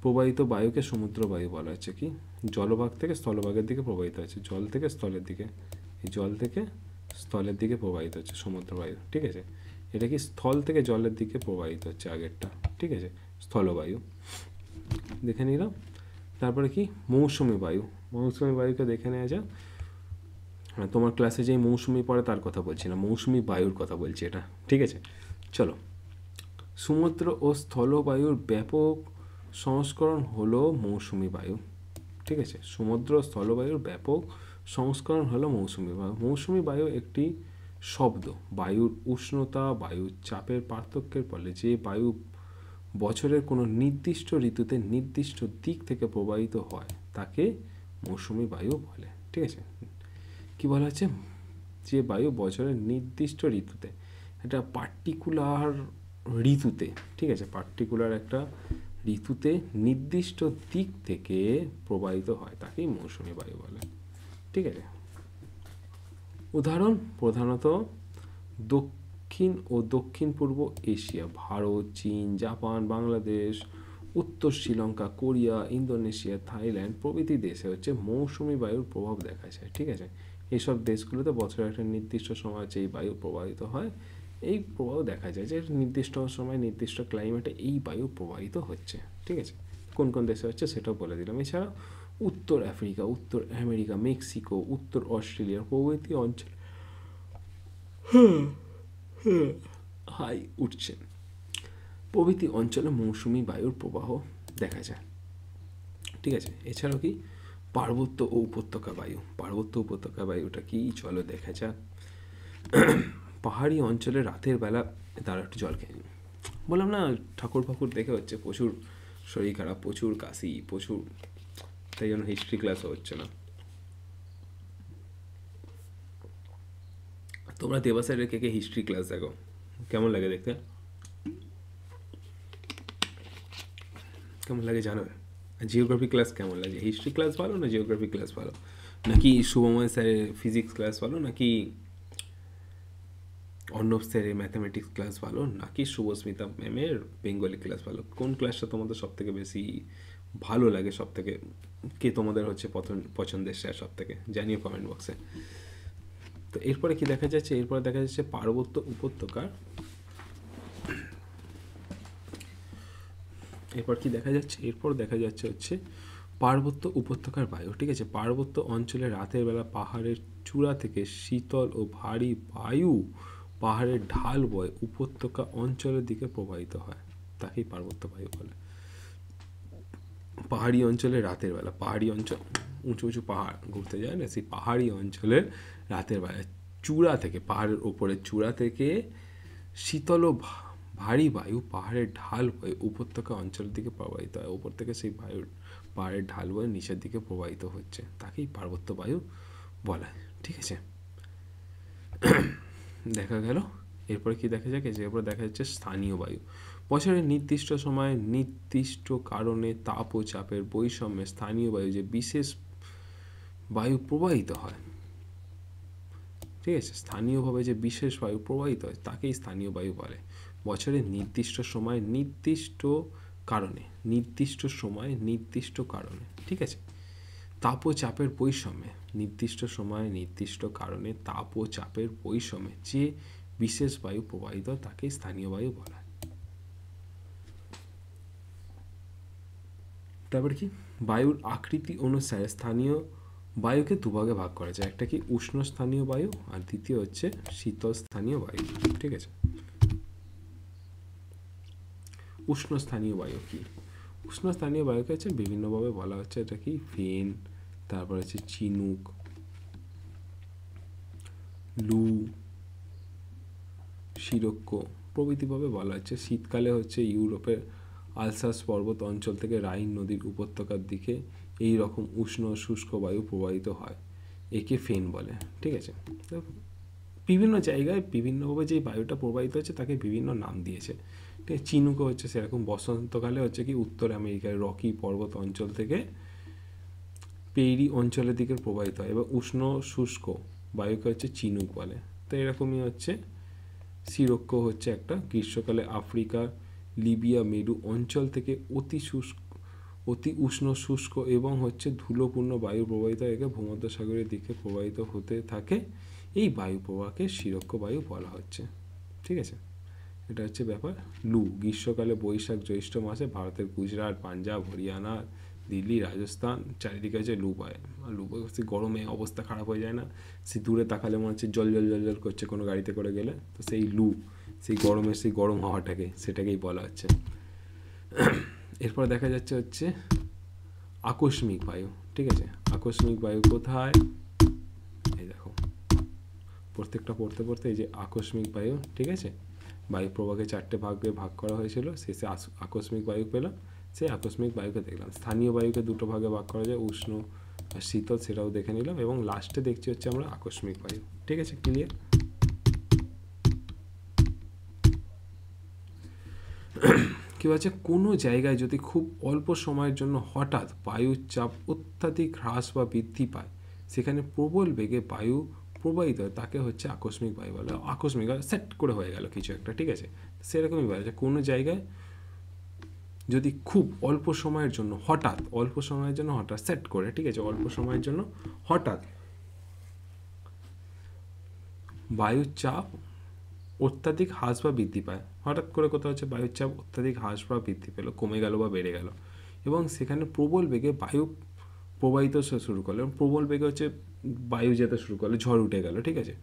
প্রবাহিত বায়ুকে সমুদ্রবায়ু বলা হচ্ছে কি জলভাগ থেকে স্থলভাগের দিকে প্রবাহিত হচ্ছে জল থেকে স্থলের দিকে এই জল থেকে স্থলের দিকে প্রবাহিত হচ্ছে সমুদ্র বায়ু ঠিক আছে এটা কি স্থল থেকে জলের দিকে প্রবাহিত হচ্ছে আগেরটা ঠিক আছে স্থলবায়ু দেখে নিলাম তারপরে কি মৌসুমি বায়ু মৌসুমি বায়ুকে দেখে নেওয়া যাক হ্যাঁ, তোমার ক্লাসে যেই মৌসুমি পড়ে তার কথা বলছি না মৌসুমি বায়ুর কথা বলছি এটা ঠিক আছে চলো সমুদ্র ও স্থলবায়ুর ব্যাপক সংস্করণ হলো মৌসুমি বায়ু ঠিক আছে সমুদ্র স্থলবায়ুর ব্যাপক সংস্করণ হলো মৌসুমি বায়ু মৌসুমি বায়ু একটি শব্দ বায়ুর উষ্ণতা বায়ুর চাপের পার্থক্যের ফলে যে বায়ু বছরের কোনো নির্দিষ্ট ঋতুতে নির্দিষ্ট দিক থেকে প্রবাহিত হয় তাকে মৌসুমি বায়ু বলে ঠিক আছে কি বলা হচ্ছে যে বায়ু বছরের নির্দিষ্ট ঋতুতে একটা পার্টিকুলার ঋতুতে ঠিক আছে পার্টিকুলার একটা ঋতুতে নির্দিষ্ট দিক থেকে প্রবাহিত হয় তাকেই মৌসুমি বায়ু বলে ঠিক আছে উদাহরণ প্রধানত দক্ষিণ ও দক্ষিণ পূর্ব এশিয়া ভারত চীন জাপান বাংলাদেশ উত্তর শ্রীলঙ্কা কোরিয়া ইন্দোনেশিয়া থাইল্যান্ড প্রভৃতি দেশে হচ্ছে মৌসুমি বায়ুর প্রভাব দেখা যায় ঠিক আছে এইসব দেশগুলোতে বছরের একটা নির্দিষ্ট সময় হচ্ছে এই বায়ু প্রবাহিত হয় এই প্রভাব দেখা যায় যে নির্দিষ্ট সময় নির্দিষ্ট ক্লাইমেটে এই বায়ু প্রবাহিত হচ্ছে ঠিক আছে কোন কোন দেশে হচ্ছে সেটাও বলে দিলাম এছাড়া উত্তর আফ্রিকা উত্তর আমেরিকা মেক্সিকো উত্তর অস্ট্রেলিয়া প্রভৃতি অঞ্চল হাই উঠছে প্রভৃতি অঞ্চলে মৌসুমি বায়ুর প্রবাহ দেখা যায় ঠিক আছে এছাড়াও কি পার্বত্য ও উপত্যকা বায়ু পার্বত্য উপত্যকা বায়ুটা কি চলো দেখা যাক পাহাড়ি অঞ্চলে রাতের বেলা তারা একটু জল খেয়ে বললাম না ঠাকুর ফাকুর দেখে হচ্ছে প্রচুর শরীর খারাপ প্রচুর কাশি প্রচুর তাই জন্য হিস্ট্রি ক্লাসও হচ্ছে না তোমরা দেবাসের কে কে হিস্ট্রি ক্লাস দেখো কেমন লাগে দেখতে কেমন লাগে জানো জিওগ্রাফি ক্লাস কেমন লাগে হিস্ট্রি ক্লাস ভালো না জিওগ্রাফি ক্লাস ভালো নাকি শুভময় স্যারের ফিজিক্স ক্লাস ভালো নাকি অর্ণব স্যারের ম্যাথামেটিক্স ক্লাস ভালো নাকি শুভস্মিতা ম্যামের বেঙ্গলি ক্লাস ভালো কোন ক্লাসটা তোমাদের সবথেকে বেশি ভালো লাগে সব থেকে কে তোমাদের হচ্ছে পছন্দের শেয়ার সব থেকে জানিও কমেন্ট বক্সে তো এরপরে কি দেখা যাচ্ছে এরপরে দেখা যাচ্ছে পার্বত্য উপত্যকার এরপর কি দেখা যাচ্ছে এরপর দেখা যাচ্ছে হচ্ছে পার্বত্য উপত্যকার বায়ু ঠিক আছে পার্বত্য অঞ্চলে রাতের বেলা পাহাড়ের চূড়া থেকে শীতল ও ভারী বায়ু পাহাড়ের ঢাল বয় উপত্যকা অঞ্চলের দিকে প্রবাহিত হয় তাকেই পার্বত্য বায়ু বলে পাহাড়ি অঞ্চলে রাতের বেলা পাহাড়ি অঞ্চল উঁচু উঁচু পাহাড় ঘুরতে যায় না সেই পাহাড়ি অঞ্চলে রাতের বেলা চূড়া থেকে পাহাড়ের ওপরে চূড়া থেকে শীতল ভারী বায়ু পাহাড়ের ঢাল বয়ে উপত্যকা অঞ্চলের দিকে প্রবাহিত হয় উপর থেকে সেই বায়ু পাহাড়ের ঢাল বয়ে নিচের দিকে প্রবাহিত হচ্ছে তাকেই পার্বত্য বায়ু বলা ঠিক আছে দেখা গেল এরপরে কি দেখা যাক এরপর দেখা যাচ্ছে স্থানীয় বায়ু বছরের নির্দিষ্ট সময়ে নির্দিষ্ট কারণে তাপ ও চাপের বৈষম্যে স্থানীয় বায়ু যে বিশেষ বায়ু প্রবাহিত হয় ঠিক আছে স্থানীয়ভাবে যে বিশেষ বায়ু প্রবাহিত হয় তাকেই স্থানীয় বায়ু বলে বছরের নির্দিষ্ট সময়ে নির্দিষ্ট কারণে নির্দিষ্ট সময়ে নির্দিষ্ট কারণে ঠিক আছে তাপ ও চাপের বৈষম্যে নির্দিষ্ট সময়ে নির্দিষ্ট কারণে তাপ ও চাপের বৈষম্যে যে বিশেষ বায়ু প্রবাহিত তাকে স্থানীয় বায়ু বলা হয় তারপর কি বায়ুর আকৃতি অনুসারে স্থানীয় বায়ুকে দুভাগে ভাগ করা যায় একটা কি উষ্ণ স্থানীয় বায়ু আর দ্বিতীয় হচ্ছে শীতল স্থানীয় বায়ু ঠিক আছে উষ্ণ স্থানীয় বায়ু কি উষ্ণ স্থানীয় বায়ুকে হচ্ছে বিভিন্নভাবে বলা হচ্ছে এটা কি ফেন তারপর হচ্ছে চিনুক লু শিরক্ষ প্রভৃতিভাবে বলা হচ্ছে শীতকালে হচ্ছে ইউরোপের আলসাস পর্বত অঞ্চল থেকে রাইন নদীর উপত্যকার দিকে এই রকম উষ্ণ শুষ্ক বায়ু প্রবাহিত হয় একে ফেন বলে ঠিক আছে তো বিভিন্ন জায়গায় বিভিন্নভাবে যে বায়ুটা প্রবাহিত হচ্ছে তাকে বিভিন্ন নাম দিয়েছে ঠিক আছে চিনুকে হচ্ছে সেরকম বসন্তকালে হচ্ছে কি উত্তর আমেরিকার রকি পর্বত অঞ্চল থেকে পেরি অঞ্চলের দিকে প্রবাহিত হয় এবং উষ্ণ শুষ্ক বায়ুকে হচ্ছে চিনুক বলে তো এরকমই হচ্ছে সিরক্ষ হচ্ছে একটা গ্রীষ্মকালে আফ্রিকার লিবিয়া মেরু অঞ্চল থেকে অতি শুষ্ক অতি উষ্ণ শুষ্ক এবং হচ্ছে ধুলোপূর্ণ বায়ু প্রবাহিত একে ভূমধ্যসাগরের দিকে প্রবাহিত হতে থাকে এই বায়ু প্রবাহকে শিরক্ষ বায়ু বলা হচ্ছে ঠিক আছে এটা হচ্ছে ব্যাপার লু গ্রীষ্মকালে বৈশাখ জ্যৈষ্ঠ মাসে ভারতের গুজরাট পাঞ্জাব হরিয়ানা দিল্লি রাজস্থান চারিদিকে হচ্ছে লু পায় আর লু পায় গরমে অবস্থা খারাপ হয়ে যায় না সে দূরে তাকালে মনে হচ্ছে জল জল জল জল করছে কোনো গাড়িতে করে গেলে তো সেই লু সেই গরমে সেই গরম হওয়াটাকে সেটাকেই বলা হচ্ছে এরপর দেখা যাচ্ছে হচ্ছে আকস্মিক বায়ু ঠিক আছে আকস্মিক বায়ু কোথায় এই দেখো প্রত্যেকটা পড়তে পড়তে এই যে আকস্মিক বায়ু ঠিক আছে বায়ু প্রবাহকে চারটে ভাগে ভাগ করা হয়েছিল শেষে আকস্মিক বায়ু পেলাম সেই আকস্মিক বায়ুকে দেখলাম স্থানীয় বায়ুকে দুটো ভাগে ভাগ করা যায় উষ্ণ আর শীতল সেটাও দেখে নিলাম এবং লাস্টে দেখছি হচ্ছে আমরা আকস্মিক বায়ু ঠিক আছে ক্লিয়ার কী আছে কোনো জায়গায় যদি খুব অল্প সময়ের জন্য হঠাৎ বায়ুর চাপ অত্যাধিক হ্রাস বা বৃদ্ধি পায় সেখানে প্রবল বেগে বায়ু প্রবাহিত হয় তাকে হচ্ছে আকস্মিক বায়ু বলে আকস্মিক সেট করে হয়ে গেল কিছু একটা ঠিক আছে সেরকমই বলা যায় কোনো জায়গায় যদি খুব অল্প সময়ের জন্য হঠাৎ অল্প সময়ের জন্য হঠাৎ সেট করে ঠিক আছে অল্প সময়ের জন্য হঠাৎ বায়ুর চাপ অত্যাধিক হ্রাস বা বৃদ্ধি পায় হঠাৎ করে কোথাও হচ্ছে বায়ুর চাপ অত্যাধিক হ্রাস বা বৃদ্ধি পেল কমে গেল বা বেড়ে গেল এবং সেখানে প্রবল বেগে বায়ু প্রবাহিত শুরু করলো এবং প্রবল বেগে হচ্ছে বায়ু যেতে শুরু করলো ঝড় উঠে গেল ঠিক আছে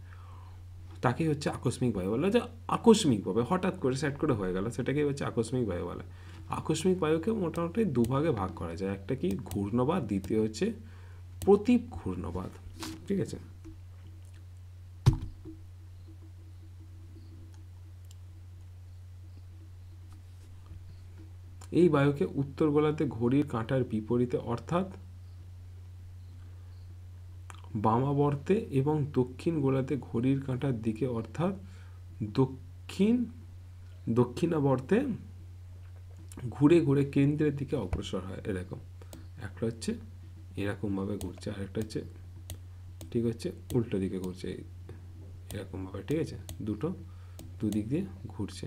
তাকেই হচ্ছে আকস্মিক বায়ু বলে যে আকস্মিকভাবে হঠাৎ করে সেট করে হয়ে গেল সেটাকেই হচ্ছে আকস্মিক বায়ু বলে আকস্মিক বায়ুকে মোটামুটি দুভাগে ভাগ করা যায় একটা কি ঘূর্ণবাদ দ্বিতীয় হচ্ছে প্রতীপ ঘূর্ণবাদ ঠিক আছে এই বায়ুকে উত্তর গোলাতে ঘড়ির কাঁটার বিপরীতে অর্থাৎ বামাবর্তে এবং দক্ষিণ গোলাতে ঘড়ির কাঁটার দিকে অর্থাৎ দক্ষিণ দক্ষিণাবর্তে ঘুরে ঘুরে কেন্দ্রের দিকে অগ্রসর হয় এরকম একটা হচ্ছে এরকমভাবে ঘুরছে আরেকটা হচ্ছে ঠিক হচ্ছে উল্টো দিকে ঘুরছে এরকমভাবে ঠিক আছে দুটো দুদিক দিয়ে ঘুরছে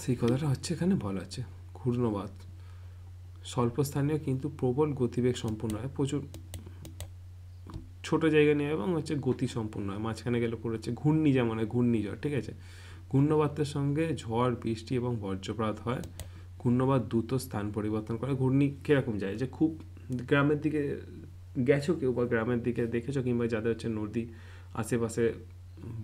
সেই কথাটা হচ্ছে এখানে বলা আছে ঘূর্ণবাদ স্বল্পস্থানীয় কিন্তু প্রবল গতিবেগ সম্পূর্ণ হয় প্রচুর ছোট জায়গা নিয়ে এবং হচ্ছে গতি সম্পূর্ণ হয় মাঝখানে গেলে পড়ে হচ্ছে ঘূর্ণি যেমন হয় ঘূর্ণিঝড় ঠিক আছে ঘূর্ণবাতের সঙ্গে ঝড় বৃষ্টি এবং বজ্রপাত হয় ঘূর্ণবাত দ্রুত স্থান পরিবর্তন করে ঘূর্ণি কীরকম যায় যে খুব গ্রামের দিকে গেছো কেউ বা গ্রামের দিকে দেখেছো কিংবা যাদের হচ্ছে নদী আশেপাশে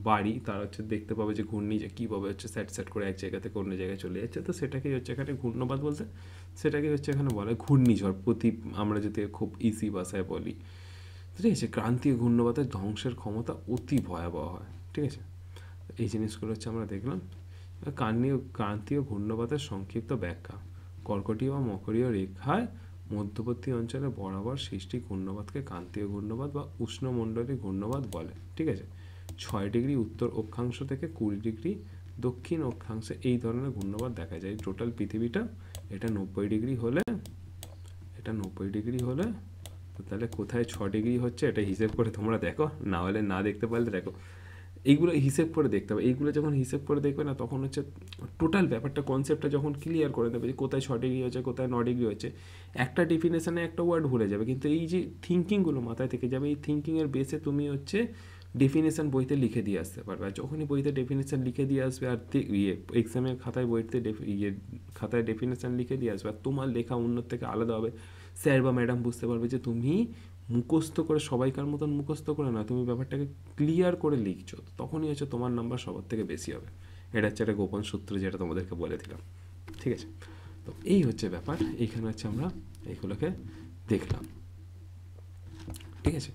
বাড়ি তারা হচ্ছে দেখতে পাবে যে ঘূর্ণি যে কীভাবে হচ্ছে স্যাট স্যাট করে এক জায়গা থেকে অন্য জায়গায় চলে যাচ্ছে তো সেটাকেই হচ্ছে এখানে ঘূর্ণবাদ বলতে সেটাকেই হচ্ছে এখানে বলে ঘূর্ণিঝড় প্রতি আমরা যদি খুব ইজি ভাষায় বলি ঠিক আছে ক্রান্তীয় ঘূর্ণবাদের ধ্বংসের ক্ষমতা অতি ভয়াবহ হয় ঠিক আছে এই জিনিসগুলো হচ্ছে আমরা দেখলাম কান্নীয় ক্রান্তীয় ঘূর্ণপাতের সংক্ষিপ্ত ব্যাখ্যা কর্কটীয় বা মকরীয় রেখায় মধ্যবর্তী অঞ্চলে বরাবর সৃষ্টি ঘূর্ণপাতকে ক্রান্তীয় ঘূর্ণপাত বা উষ্ণমণ্ডলীয় ঘূর্ণপাত বলে ঠিক আছে ছয় ডিগ্রি উত্তর অক্ষাংশ থেকে কুড়ি ডিগ্রি দক্ষিণ অক্ষাংশে এই ধরনের ঘূর্ণপাত দেখা যায় টোটাল পৃথিবীটা এটা নব্বই ডিগ্রি হলে এটা নব্বই ডিগ্রি হলে তো তাহলে কোথায় ছ ডিগ্রি হচ্ছে এটা হিসেব করে তোমরা দেখো না হলে না দেখতে পারলে দেখো এইগুলো হিসেব করে দেখতে হবে এইগুলো যখন হিসেব করে দেখবে না তখন হচ্ছে টোটাল ব্যাপারটা কনসেপ্টটা যখন ক্লিয়ার করে দেবে যে কোথায় ছ ডিগ্রি হচ্ছে কোথায় ন ডিগ্রি হচ্ছে একটা ডেফিনেশানে একটা ওয়ার্ড ভুলে যাবে কিন্তু এই যে থিঙ্কিংগুলো মাথায় থেকে যাবে এই থিঙ্কিংয়ের বেসে তুমি হচ্ছে ডেফিনেশান বইতে লিখে দিয়ে আসতে পারবে আর যখনই বইতে ডেফিনেশান লিখে দিয়ে আসবে আর ইয়ে এক্সামের খাতায় বইতে ইয়ে খাতায় ডেফিনেশান লিখে দিয়ে আসবে আর তোমার লেখা অন্যর থেকে আলাদা হবে স্যার বা ম্যাডাম বুঝতে পারবে যে তুমি মুখস্থ করে সবাইকার মতন মুখস্থ করে না তুমি ব্যাপারটাকে ক্লিয়ার করে লিখছো তখনই হচ্ছে তোমার নাম্বার সবার থেকে বেশি হবে এটা হচ্ছে একটা গোপন সূত্র যেটা তোমাদেরকে বলে দিলাম ঠিক আছে তো এই হচ্ছে ব্যাপার এইখানে হচ্ছে আমরা এইগুলোকে দেখলাম ঠিক আছে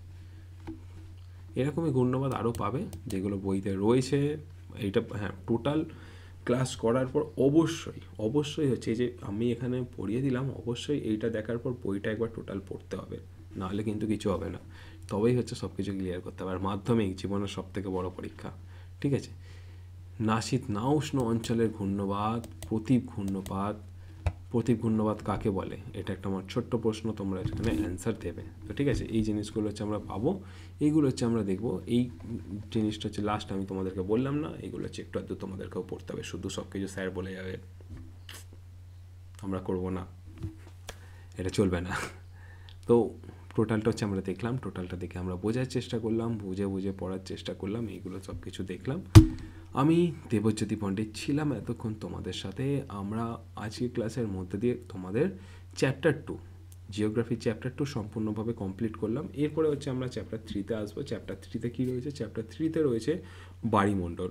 এরকমই ঘূর্ণবাদ আরও পাবে যেগুলো বইতে রয়েছে এইটা হ্যাঁ টোটাল ক্লাস করার পর অবশ্যই অবশ্যই হচ্ছে যে আমি এখানে পড়িয়ে দিলাম অবশ্যই এইটা দেখার পর বইটা একবার টোটাল পড়তে হবে নাহলে কিন্তু কিছু হবে না তবেই হচ্ছে সব কিছু ক্লিয়ার করতে হবে আর মাধ্যমিক জীবনের সব থেকে বড় পরীক্ষা ঠিক আছে না শীত না উষ্ণ অঞ্চলের ঘূর্ণবাদ প্রতীপ ঘূর্ণপাত প্রতীপ ঘূর্ণবাদ কাকে বলে এটা একটা আমার ছোট্ট প্রশ্ন তোমরা এখানে অ্যান্সার দেবে তো ঠিক আছে এই জিনিসগুলো হচ্ছে আমরা পাবো এইগুলো হচ্ছে আমরা দেখবো এই জিনিসটা হচ্ছে লাস্ট আমি তোমাদেরকে বললাম না এইগুলো হচ্ছে একটু আধটু তোমাদেরকেও পড়তে হবে শুধু সব কিছু স্যার বলে যাবে আমরা করব না এটা চলবে না তো টোটালটা হচ্ছে আমরা দেখলাম টোটালটা দেখে আমরা বোঝার চেষ্টা করলাম বুঝে বুঝে পড়ার চেষ্টা করলাম এইগুলো সব কিছু দেখলাম আমি দেবজ্যোতি পণ্ডিত ছিলাম এতক্ষণ তোমাদের সাথে আমরা আজকের ক্লাসের মধ্যে দিয়ে তোমাদের chapter two geography chapter two সম্পূর্ণভাবে কমপ্লিট করলাম এরপরে হচ্ছে আমরা চ্যাপ্টার থ্রিতে আসবো চ্যাপ্টার থ্রিতে কী রয়েছে চ্যাপ্টার থ্রিতে রয়েছে বাড়িমণ্ডল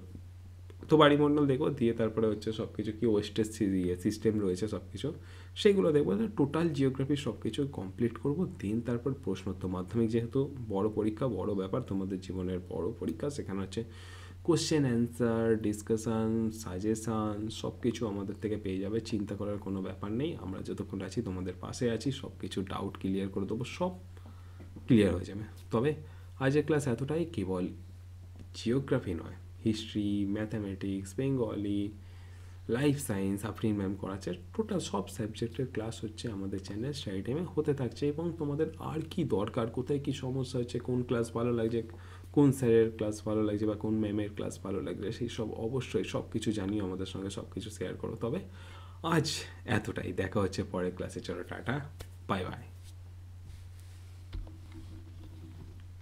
তো বাড়িমণ্ডল দেখবো দিয়ে তারপরে হচ্ছে সব কিছু কি ওয়েস্টেজ সিস্টেম ইয়ে রয়েছে সব কিছু সেগুলো দেখবো টোটাল জিওগ্রাফি সব কিছু কমপ্লিট করবো দিন তারপর প্রশ্নোত্তর মাধ্যমিক যেহেতু বড় পরীক্ষা বড় ব্যাপার তোমাদের জীবনের বড় পরীক্ষা সেখানে হচ্ছে কোশ্চেন অ্যান্সার ডিসকাশান সাজেশান সব কিছু আমাদের থেকে পেয়ে যাবে চিন্তা করার কোনো ব্যাপার নেই আমরা যতক্ষণ আছি তোমাদের পাশে আছি সব কিছু ডাউট ক্লিয়ার করে দেবো সব ক্লিয়ার হয়ে যাবে তবে আজের ক্লাস এতটাই কেবল জিওগ্রাফি নয় history mathematics Bengali life science Afreen ma'am করাচ্ছে টোটাল সব সাবজেক্টের ক্লাস হচ্ছে আমাদের চ্যানেল সেই টাইমে হতে থাকছে এবং তোমাদের আর কি দরকার কোথায় কি সমস্যা হচ্ছে কোন ক্লাস ভালো লাগছে কোন স্যারের ক্লাস ভালো লাগছে বা কোন ম্যামের ক্লাস ভালো লাগছে সেই সব অবশ্যই সব কিছু জানিও আমাদের সঙ্গে সব কিছু শেয়ার করো তবে আজ এতটাই দেখা হচ্ছে পরের ক্লাসে চলো টাটা বাই বাই